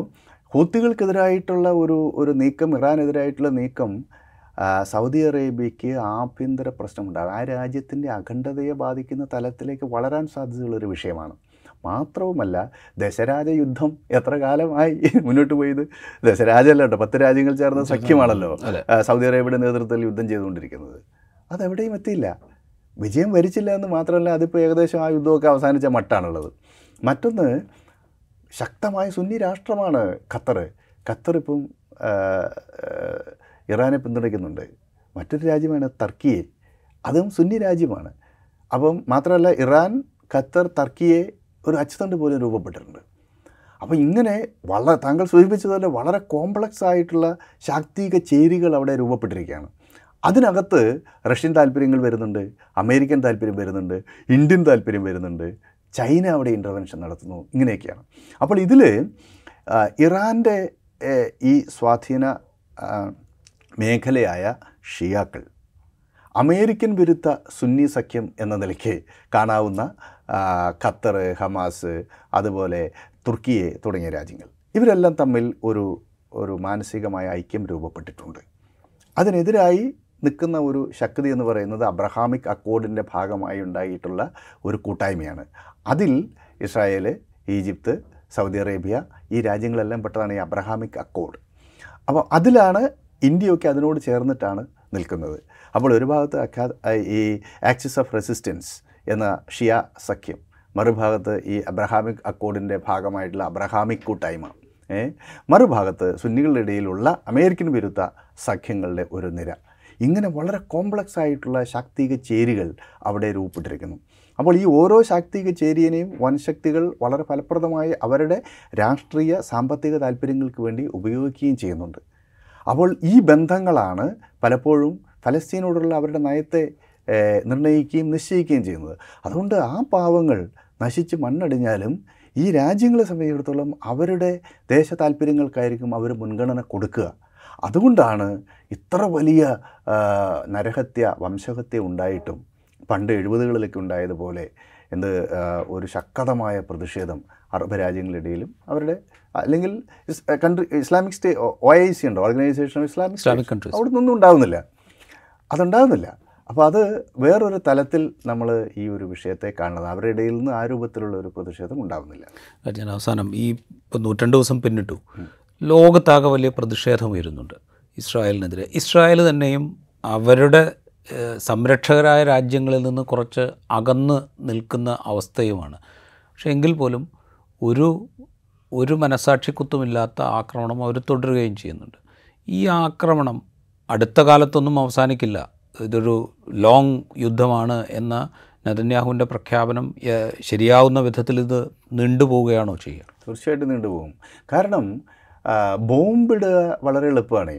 ഹൂത്തികൾക്കെതിരായിട്ടുള്ള ഒരു ഒരു നീക്കം ഇറാനെതിരായിട്ടുള്ള നീക്കം സൗദി അറേബ്യയ്ക്ക് ആഭ്യന്തര പ്രശ്നമുണ്ടാകും ആ രാജ്യത്തിൻ്റെ അഖണ്ഡതയെ ബാധിക്കുന്ന തലത്തിലേക്ക് വളരാൻ സാധ്യതയുള്ളൊരു വിഷയമാണ് മാത്രവുമല്ല ദശരാജ യുദ്ധം എത്ര കാലമായി മുന്നോട്ട് പോയത് ദശരാജല്ല കേട്ടോ പത്ത് രാജ്യങ്ങൾ ചേർന്ന സഖ്യമാണല്ലോ സൗദി അറേബ്യയുടെ നേതൃത്വത്തിൽ യുദ്ധം ചെയ്തുകൊണ്ടിരിക്കുന്നത് അതെവിടെയും എത്തിയില്ല വിജയം വരിച്ചില്ല എന്ന് മാത്രമല്ല അതിപ്പോൾ ഏകദേശം ആ യുദ്ധമൊക്കെ അവസാനിച്ച മട്ടാണുള്ളത് മറ്റൊന്ന് ശക്തമായ സുന്നി രാഷ്ട്രമാണ് ഖത്തർ ഖത്തർ ഇപ്പം ഇറാനെ പിന്തുണയ്ക്കുന്നുണ്ട് മറ്റൊരു രാജ്യമാണ് തർക്കിയെ അതും സുന്നി രാജ്യമാണ് അപ്പം മാത്രമല്ല ഇറാൻ ഖത്തർ തർക്കിയെ ഒരു അച്ചുതണ്ട് പോലെ രൂപപ്പെട്ടിട്ടുണ്ട് അപ്പോൾ ഇങ്ങനെ വളരെ താങ്കൾ സൂചിപ്പിച്ചതുപോലെ വളരെ കോംപ്ലക്സ് ആയിട്ടുള്ള ശാക്തീക ചേരികൾ അവിടെ രൂപപ്പെട്ടിരിക്കുകയാണ് അതിനകത്ത് റഷ്യൻ താല്പര്യങ്ങൾ വരുന്നുണ്ട് അമേരിക്കൻ താല്പര്യം വരുന്നുണ്ട് ഇന്ത്യൻ താല്പര്യം വരുന്നുണ്ട് ചൈന അവിടെ ഇൻ്റർവെൻഷൻ നടത്തുന്നു ഇങ്ങനെയൊക്കെയാണ് അപ്പോൾ ഇതിൽ ഇറാൻ്റെ ഈ സ്വാധീന മേഖലയായ ഷിയാക്കൾ അമേരിക്കൻ വിരുദ്ധ സുന്നി സഖ്യം എന്ന നിലയ്ക്ക് കാണാവുന്ന ഖത്തർ ഹമാസ് അതുപോലെ തുർക്കിയെ തുടങ്ങിയ രാജ്യങ്ങൾ ഇവരെല്ലാം തമ്മിൽ ഒരു ഒരു മാനസികമായ ഐക്യം രൂപപ്പെട്ടിട്ടുണ്ട് അതിനെതിരായി നിൽക്കുന്ന ഒരു ശക്തി എന്ന് പറയുന്നത് അബ്രഹാമിക് അക്കോർഡിൻ്റെ ഭാഗമായി ഉണ്ടായിട്ടുള്ള ഒരു കൂട്ടായ്മയാണ് അതിൽ ഇസ്രായേൽ ഈജിപ്ത് സൗദി അറേബ്യ ഈ രാജ്യങ്ങളെല്ലാം പെട്ടതാണ് ഈ അബ്രഹാമിക് അക്കോർഡ് അപ്പോൾ അതിലാണ് ഇന്ത്യയൊക്കെ അതിനോട് ചേർന്നിട്ടാണ് നിൽക്കുന്നത് അപ്പോൾ ഒരു ഭാഗത്ത് അഖാദ് ഈ ആക്സിസ് ഓഫ് റെസിസ്റ്റൻസ് എന്ന ഷിയ സഖ്യം മറുഭാഗത്ത് ഈ അബ്രഹാമിക് അക്കോർഡിൻ്റെ ഭാഗമായിട്ടുള്ള അബ്രഹാമിക് കൂട്ടായ്മ മറുഭാഗത്ത് സുന്നികളുടെ ഇടയിലുള്ള അമേരിക്കൻ വിരുദ്ധ സഖ്യങ്ങളുടെ ഒരു നിര ഇങ്ങനെ വളരെ കോംപ്ലക്സ് ആയിട്ടുള്ള ശാക്തിക ചേരികൾ അവിടെ രൂപപ്പെട്ടിരിക്കുന്നു അപ്പോൾ ഈ ഓരോ ശാക്തിക ചേരിയനെയും വൻശക്തികൾ വളരെ ഫലപ്രദമായി അവരുടെ രാഷ്ട്രീയ സാമ്പത്തിക താല്പര്യങ്ങൾക്ക് വേണ്ടി ഉപയോഗിക്കുകയും ചെയ്യുന്നുണ്ട് അപ്പോൾ ഈ ബന്ധങ്ങളാണ് പലപ്പോഴും ഫലസ്തീനോടുള്ള അവരുടെ നയത്തെ നിർണ്ണയിക്കുകയും നിശ്ചയിക്കുകയും ചെയ്യുന്നത് അതുകൊണ്ട് ആ പാവങ്ങൾ നശിച്ച് മണ്ണടിഞ്ഞാലും ഈ രാജ്യങ്ങളെ സംബന്ധിച്ചിടത്തോളം അവരുടെ ദേശ താല്പര്യങ്ങൾക്കായിരിക്കും അവർ മുൻഗണന കൊടുക്കുക അതുകൊണ്ടാണ് ഇത്ര വലിയ നരഹത്യ വംശഹത്യ ഉണ്ടായിട്ടും പണ്ട് എഴുപതുകളിലൊക്കെ ഉണ്ടായതുപോലെ എന്ത് ഒരു ശക്തമായ പ്രതിഷേധം അറബ് രാജ്യങ്ങളിടയിലും അവരുടെ അല്ലെങ്കിൽ country Islamic state O I C ഉണ്ടോ organisation of Islamic Islamic country അവിടെ നിന്നൊന്നും ഉണ്ടാകുന്നില്ല അതുണ്ടാകുന്നില്ല അപ്പോൾ അത് വേറൊരു തലത്തിൽ നമ്മൾ ഈ ഒരു വിഷയത്തെ കാണുന്നത് അവരുടെ ഇടയിൽ നിന്ന് ആ രൂപത്തിലുള്ള ഒരു പ്രതിഷേധം ഉണ്ടാകുന്നില്ല ഞാൻ അവസാനം ഈ ഇപ്പോൾ നൂറ്റണ്ട് ദിവസം പിന്നിട്ടു ലോകത്താകെ വലിയ പ്രതിഷേധം ഉയരുന്നുണ്ട് ഇസ്രായേലിനെതിരെ ഇസ്രായേൽ തന്നെയും അവരുടെ സംരക്ഷകരായ രാജ്യങ്ങളിൽ നിന്ന് കുറച്ച് അകന്ന് നിൽക്കുന്ന അവസ്ഥയുമാണ് പക്ഷേ എങ്കിൽ പോലും ഒരു ഒരു മനസാക്ഷിക്കുത്തുമില്ലാത്ത ആക്രമണം അവർ തുടരുകയും ചെയ്യുന്നുണ്ട് ഈ ആക്രമണം അടുത്ത കാലത്തൊന്നും അവസാനിക്കില്ല ഇതൊരു ലോങ് യുദ്ധമാണ് എന്ന നതന്യാഹുവിൻ്റെ പ്രഖ്യാപനം ശരിയാവുന്ന വിധത്തിൽ ഇത് നീണ്ടുപോവുകയാണോ ചെയ്യുക തീർച്ചയായിട്ടും നീണ്ടുപോകും കാരണം ബോംബിടുക വളരെ എളുപ്പമാണ്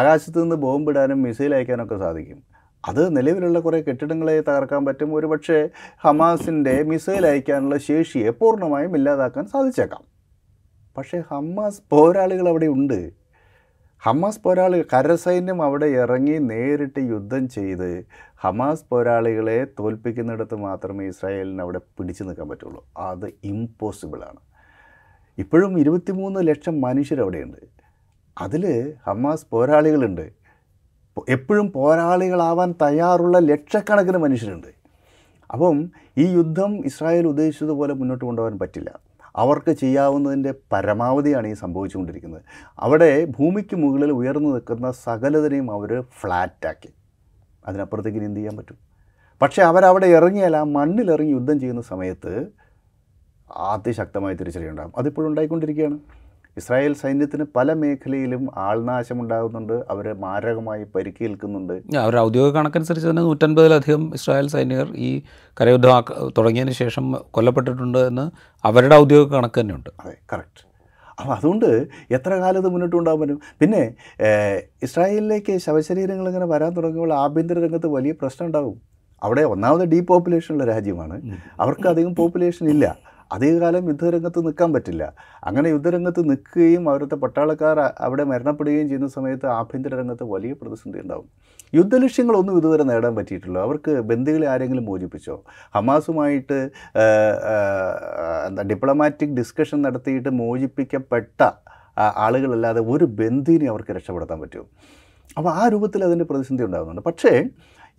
ആകാശത്ത് നിന്ന് ബോംബിടാനും മിസൈൽ അയക്കാനൊക്കെ സാധിക്കും അത് നിലവിലുള്ള കുറേ കെട്ടിടങ്ങളെ തകർക്കാൻ പറ്റും ഒരുപക്ഷെ ഹമാസിൻ്റെ മിസൈൽ അയക്കാനുള്ള ശേഷിയെ പൂർണ്ണമായും ഇല്ലാതാക്കാൻ സാധിച്ചേക്കാം പക്ഷേ ഹമാസ് പോരാളികൾ അവിടെ ഉണ്ട് ഹമാസ് പോരാളികൾ കരസൈന്യം അവിടെ ഇറങ്ങി നേരിട്ട് യുദ്ധം ചെയ്ത് ഹമാസ് പോരാളികളെ തോൽപ്പിക്കുന്നിടത്ത് മാത്രമേ ഇസ്രായേലിന് അവിടെ പിടിച്ചു നിൽക്കാൻ പറ്റുള്ളൂ അത് ഇമ്പോസിബിളാണ് ഇപ്പോഴും ഇരുപത്തിമൂന്ന് ലക്ഷം മനുഷ്യരവിടെയുണ്ട് അതിൽ ഹമാസ് പോരാളികളുണ്ട് എപ്പോഴും പോരാളികളാവാൻ തയ്യാറുള്ള ലക്ഷക്കണക്കിന് മനുഷ്യരുണ്ട് അപ്പം ഈ യുദ്ധം ഇസ്രായേൽ ഉദ്ദേശിച്ചതുപോലെ മുന്നോട്ട് കൊണ്ടുപോകാൻ പറ്റില്ല അവർക്ക് ചെയ്യാവുന്നതിൻ്റെ പരമാവധിയാണ് ഈ സംഭവിച്ചുകൊണ്ടിരിക്കുന്നത് അവിടെ ഭൂമിക്ക് മുകളിൽ ഉയർന്നു നിൽക്കുന്ന സകലതിനെയും അവർ ഫ്ലാറ്റാക്കി അതിനപ്പുറത്തേക്ക് ഇനി എന്ത് ചെയ്യാൻ പറ്റും പക്ഷേ അവരവിടെ ഇറങ്ങിയാൽ ആ മണ്ണിലിറങ്ങി യുദ്ധം ചെയ്യുന്ന സമയത്ത് അതിശക്തമായ തിരിച്ചറിയുണ്ടാകും അതിപ്പോഴും ഉണ്ടായിക്കൊണ്ടിരിക്കുകയാണ് ഇസ്രായേൽ സൈന്യത്തിന് പല മേഖലയിലും ആൾനാശമുണ്ടാകുന്നുണ്ട് അവർ മാരകമായി പരിക്കേൽക്കുന്നുണ്ട് അവരുടെ ഔദ്യോഗിക കണക്കനുസരിച്ച് തന്നെ നൂറ്റൻപതിലധികം ഇസ്രായേൽ സൈനികർ ഈ കരയുദ്ധം തുടങ്ങിയതിന് ശേഷം കൊല്ലപ്പെട്ടിട്ടുണ്ട് എന്ന് അവരുടെ ഔദ്യോഗിക കണക്ക് തന്നെയുണ്ട് അതെ കറക്റ്റ് അപ്പോൾ അതുകൊണ്ട് എത്ര കാലം ഇത് മുന്നോട്ട് പറ്റും പിന്നെ ഇസ്രായേലിലേക്ക് ശവശരീരങ്ങൾ ഇങ്ങനെ വരാൻ തുടങ്ങുമ്പോൾ ആഭ്യന്തര രംഗത്ത് വലിയ പ്രശ്നം ഉണ്ടാകും അവിടെ ഒന്നാമത് ഡീപോപ്പുലേഷനുള്ള രാജ്യമാണ് അവർക്ക് അധികം പോപ്പുലേഷൻ ഇല്ല അധികകാലം യുദ്ധരംഗത്ത് നിൽക്കാൻ പറ്റില്ല അങ്ങനെ യുദ്ധരംഗത്ത് നിൽക്കുകയും അവരുടെ പട്ടാളക്കാർ അവിടെ മരണപ്പെടുകയും ചെയ്യുന്ന സമയത്ത് ആഭ്യന്തര രംഗത്ത് വലിയ പ്രതിസന്ധി ഉണ്ടാകും യുദ്ധലക്ഷ്യങ്ങളൊന്നും ഇതുവരെ നേടാൻ പറ്റിയിട്ടുള്ളൂ അവർക്ക് ബന്ധുക്കളെ ആരെങ്കിലും മോചിപ്പിച്ചോ ഹമാസുമായിട്ട് എന്താ ഡിപ്ലോമാറ്റിക് ഡിസ്കഷൻ നടത്തിയിട്ട് മോചിപ്പിക്കപ്പെട്ട ആളുകളല്ലാതെ ഒരു ബന്ധുവിനെ അവർക്ക് രക്ഷപ്പെടുത്താൻ പറ്റുമോ അപ്പോൾ ആ രൂപത്തിൽ അതിൻ്റെ പ്രതിസന്ധി ഉണ്ടാകുന്നുണ്ട് പക്ഷേ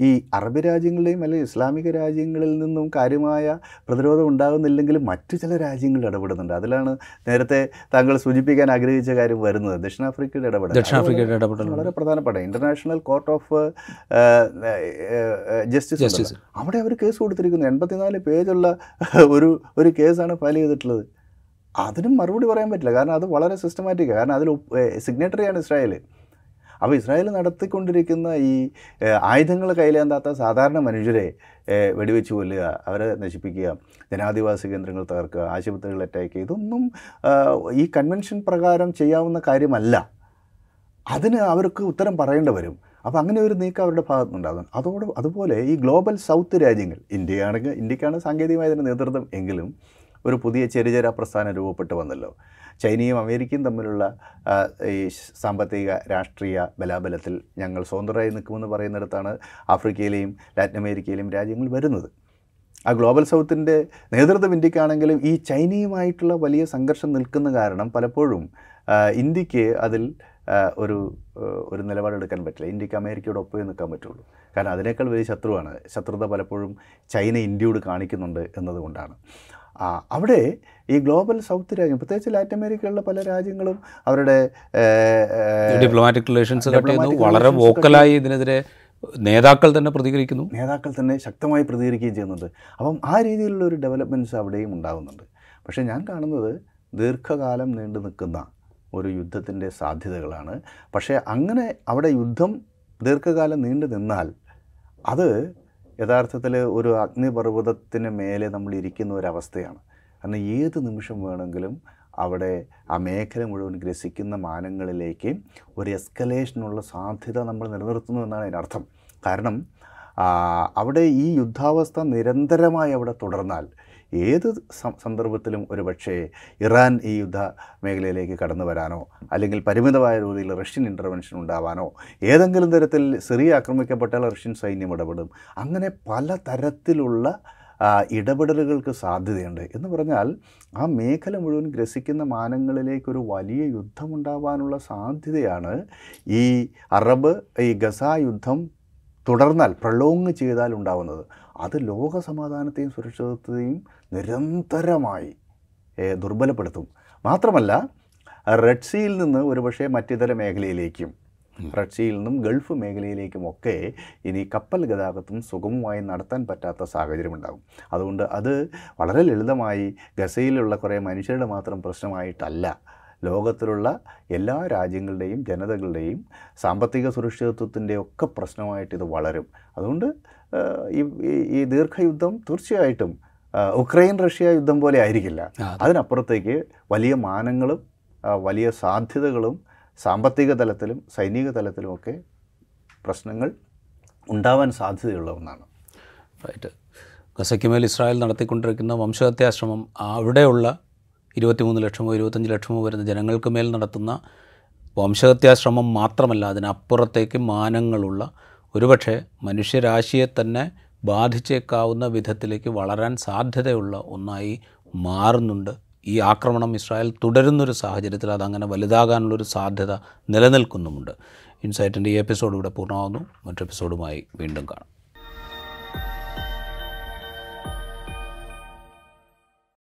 ഈ അറബ് രാജ്യങ്ങളിലെയും അല്ലെങ്കിൽ ഇസ്ലാമിക രാജ്യങ്ങളിൽ നിന്നും കാര്യമായ പ്രതിരോധം ഉണ്ടാകുന്നില്ലെങ്കിലും മറ്റു ചില രാജ്യങ്ങൾ ഇടപെടുന്നുണ്ട് അതിലാണ് നേരത്തെ താങ്കൾ സൂചിപ്പിക്കാൻ ആഗ്രഹിച്ച കാര്യം വരുന്നത് ദക്ഷിണാഫ്രിക്കയുടെ ഇടപെടൽ ദക്ഷിണാഫ്രിക്കയുടെ ഇടപെടൽ വളരെ പ്രധാനപ്പെട്ട ഇൻ്റർനാഷണൽ കോർട്ട് ഓഫ് ജസ്റ്റിസ് അവിടെ അവർ കേസ് കൊടുത്തിരിക്കുന്നു എൺപത്തിനാല് പേജുള്ള ഒരു ഒരു കേസാണ് ഫയൽ ചെയ്തിട്ടുള്ളത് അതിനും മറുപടി പറയാൻ പറ്റില്ല കാരണം അത് വളരെ സിസ്റ്റമാറ്റിക് കാരണം അതിൽ സിഗ്നേറ്ററിയാണ് ഇസ്രായേൽ അപ്പോൾ ഇസ്രായേൽ നടത്തിക്കൊണ്ടിരിക്കുന്ന ഈ ആയുധങ്ങൾ കയ്യിലേന്താത്ത സാധാരണ മനുഷ്യരെ വെടിവെച്ച് കൊല്ലുക അവരെ നശിപ്പിക്കുക ജനാധിവാസ കേന്ദ്രങ്ങൾ തകർക്കുക ആശുപത്രികൾ അറ്റാക്ക് ചെയ്യുക ഇതൊന്നും ഈ കൺവെൻഷൻ പ്രകാരം ചെയ്യാവുന്ന കാര്യമല്ല അതിന് അവർക്ക് ഉത്തരം പറയേണ്ടി വരും അപ്പോൾ അങ്ങനെ ഒരു നീക്കം അവരുടെ ഭാഗത്തു അതോട് അതുപോലെ ഈ ഗ്ലോബൽ സൗത്ത് രാജ്യങ്ങൾ ഇന്ത്യയാണെങ്കിൽ ഇന്ത്യക്കാണ് സാങ്കേതികമായതിൻ്റെ നേതൃത്വം എങ്കിലും ഒരു പുതിയ ചെറുചെറ പ്രസ്ഥാനം രൂപപ്പെട്ട് വന്നല്ലോ ചൈനയും അമേരിക്കയും തമ്മിലുള്ള ഈ സാമ്പത്തിക രാഷ്ട്രീയ ബലാബലത്തിൽ ഞങ്ങൾ സ്വതന്ത്രമായി നിൽക്കുമെന്ന് പറയുന്നിടത്താണ് ആഫ്രിക്കയിലെയും ലാറ്റിൻ അമേരിക്കയിലെയും രാജ്യങ്ങൾ വരുന്നത് ആ ഗ്ലോബൽ സൗത്തിൻ്റെ നേതൃത്വം ഇന്ത്യക്കാണെങ്കിലും ഈ ചൈനയുമായിട്ടുള്ള വലിയ സംഘർഷം നിൽക്കുന്ന കാരണം പലപ്പോഴും ഇന്ത്യക്ക് അതിൽ ഒരു ഒരു നിലപാടെടുക്കാൻ പറ്റില്ല ഇന്ത്യക്ക് അമേരിക്കയോട് ഒപ്പമേ നിൽക്കാൻ പറ്റുള്ളൂ കാരണം അതിനേക്കാൾ വലിയ ശത്രുവാണ് ശത്രുത പലപ്പോഴും ചൈന ഇന്ത്യയോട് കാണിക്കുന്നുണ്ട് എന്നതുകൊണ്ടാണ് അവിടെ ഈ ഗ്ലോബൽ സൗത്ത് രാജ്യം പ്രത്യേകിച്ച് ലാറ്റിൻ അമേരിക്കയിലുള്ള പല രാജ്യങ്ങളും അവരുടെ ഡിപ്ലോമാറ്റിക് റിലേഷൻസ് വളരെ വോക്കലായി ഇതിനെതിരെ നേതാക്കൾ തന്നെ പ്രതികരിക്കുന്നു നേതാക്കൾ തന്നെ ശക്തമായി പ്രതികരിക്കുകയും ചെയ്യുന്നുണ്ട് അപ്പം ആ രീതിയിലുള്ള ഒരു ഡെവലപ്മെൻറ്റ്സ് അവിടെയും ഉണ്ടാകുന്നുണ്ട് പക്ഷേ ഞാൻ കാണുന്നത് ദീർഘകാലം നീണ്ടു നിൽക്കുന്ന ഒരു യുദ്ധത്തിൻ്റെ സാധ്യതകളാണ് പക്ഷേ അങ്ങനെ അവിടെ യുദ്ധം ദീർഘകാലം നീണ്ടു നിന്നാൽ അത് യഥാർത്ഥത്തിൽ ഒരു അഗ്നിപർവ്വതത്തിന് മേലെ നമ്മൾ ഇരിക്കുന്ന ഒരവസ്ഥയാണ് കാരണം ഏത് നിമിഷം വേണമെങ്കിലും അവിടെ ആ മേഖല മുഴുവൻ ഗ്രസിക്കുന്ന മാനങ്ങളിലേക്ക് ഒരു എസ്കലേഷനുള്ള സാധ്യത നമ്മൾ നിലനിർത്തുന്നു എന്നാണ് അതിൻ്റെ അർത്ഥം കാരണം അവിടെ ഈ യുദ്ധാവസ്ഥ നിരന്തരമായി അവിടെ തുടർന്നാൽ ഏത് സന്ദർഭത്തിലും ഒരുപക്ഷേ ഇറാൻ ഈ യുദ്ധ മേഖലയിലേക്ക് കടന്നു വരാനോ അല്ലെങ്കിൽ പരിമിതമായ രീതിയിൽ റഷ്യൻ ഇൻ്റർവെൻഷൻ ഉണ്ടാവാനോ ഏതെങ്കിലും തരത്തിൽ സിറിയ ആക്രമിക്കപ്പെട്ടാൽ റഷ്യൻ സൈന്യം ഇടപെടും അങ്ങനെ പല തരത്തിലുള്ള ഇടപെടലുകൾക്ക് സാധ്യതയുണ്ട് എന്ന് പറഞ്ഞാൽ ആ മേഖല മുഴുവൻ ഗ്രസിക്കുന്ന മാനങ്ങളിലേക്കൊരു വലിയ യുദ്ധമുണ്ടാവാനുള്ള സാധ്യതയാണ് ഈ അറബ് ഈ ഗസ യുദ്ധം തുടർന്നാൽ പ്രളോങ് ചെയ്താൽ ഉണ്ടാവുന്നത് അത് ലോക സമാധാനത്തെയും സുരക്ഷിതത്വത്തെയും നിരന്തരമായി ദുർബലപ്പെടുത്തും മാത്രമല്ല റെഡ് സീയിൽ നിന്ന് ഒരുപക്ഷെ മറ്റിതര മേഖലയിലേക്കും റെഡ് സീയിൽ നിന്നും ഗൾഫ് മേഖലയിലേക്കും ഒക്കെ ഇനി കപ്പൽ ഗതാഗതം സുഗമമായി നടത്താൻ പറ്റാത്ത സാഹചര്യം ഉണ്ടാകും അതുകൊണ്ട് അത് വളരെ ലളിതമായി ഗസയിലുള്ള കുറേ മനുഷ്യരുടെ മാത്രം പ്രശ്നമായിട്ടല്ല ലോകത്തിലുള്ള എല്ലാ രാജ്യങ്ങളുടെയും ജനതകളുടെയും സാമ്പത്തിക സുരക്ഷിതത്വത്തിൻ്റെ ഒക്കെ പ്രശ്നമായിട്ട് ഇത് വളരും അതുകൊണ്ട് ഈ ഈ ദീർഘയുദ്ധം തീർച്ചയായിട്ടും ഉക്രൈൻ റഷ്യ യുദ്ധം പോലെ ആയിരിക്കില്ല അതിനപ്പുറത്തേക്ക് വലിയ മാനങ്ങളും വലിയ സാധ്യതകളും സാമ്പത്തിക തലത്തിലും സൈനിക തലത്തിലുമൊക്കെ പ്രശ്നങ്ങൾ ഉണ്ടാവാൻ സാധ്യതയുള്ള ഒന്നാണ് റൈറ്റ് മേൽ ഇസ്രായേൽ നടത്തിക്കൊണ്ടിരിക്കുന്ന വംശഹത്യാശ്രമം അവിടെയുള്ള ഇരുപത്തിമൂന്ന് ലക്ഷമോ ഇരുപത്തഞ്ച് ലക്ഷമോ വരുന്ന ജനങ്ങൾക്ക് മേൽ നടത്തുന്ന വംശഹത്യാശ്രമം മാത്രമല്ല അതിനപ്പുറത്തേക്ക് മാനങ്ങളുള്ള ഒരുപക്ഷെ മനുഷ്യരാശിയെ തന്നെ ബാധിച്ചേക്കാവുന്ന വിധത്തിലേക്ക് വളരാൻ സാധ്യതയുള്ള ഒന്നായി മാറുന്നുണ്ട് ഈ ആക്രമണം ഇസ്രായേൽ തുടരുന്നൊരു സാഹചര്യത്തിൽ അതങ്ങനെ വലുതാകാനുള്ളൊരു സാധ്യത നിലനിൽക്കുന്നുമുണ്ട് ഇൻസൈറ്റിൻ്റെ ഈ എപ്പിസോഡ് ഇവിടെ പൂർണ്ണമാകുന്നു മറ്റെപ്പിസോഡുമായി എപ്പിസോഡുമായി വീണ്ടും കാണാം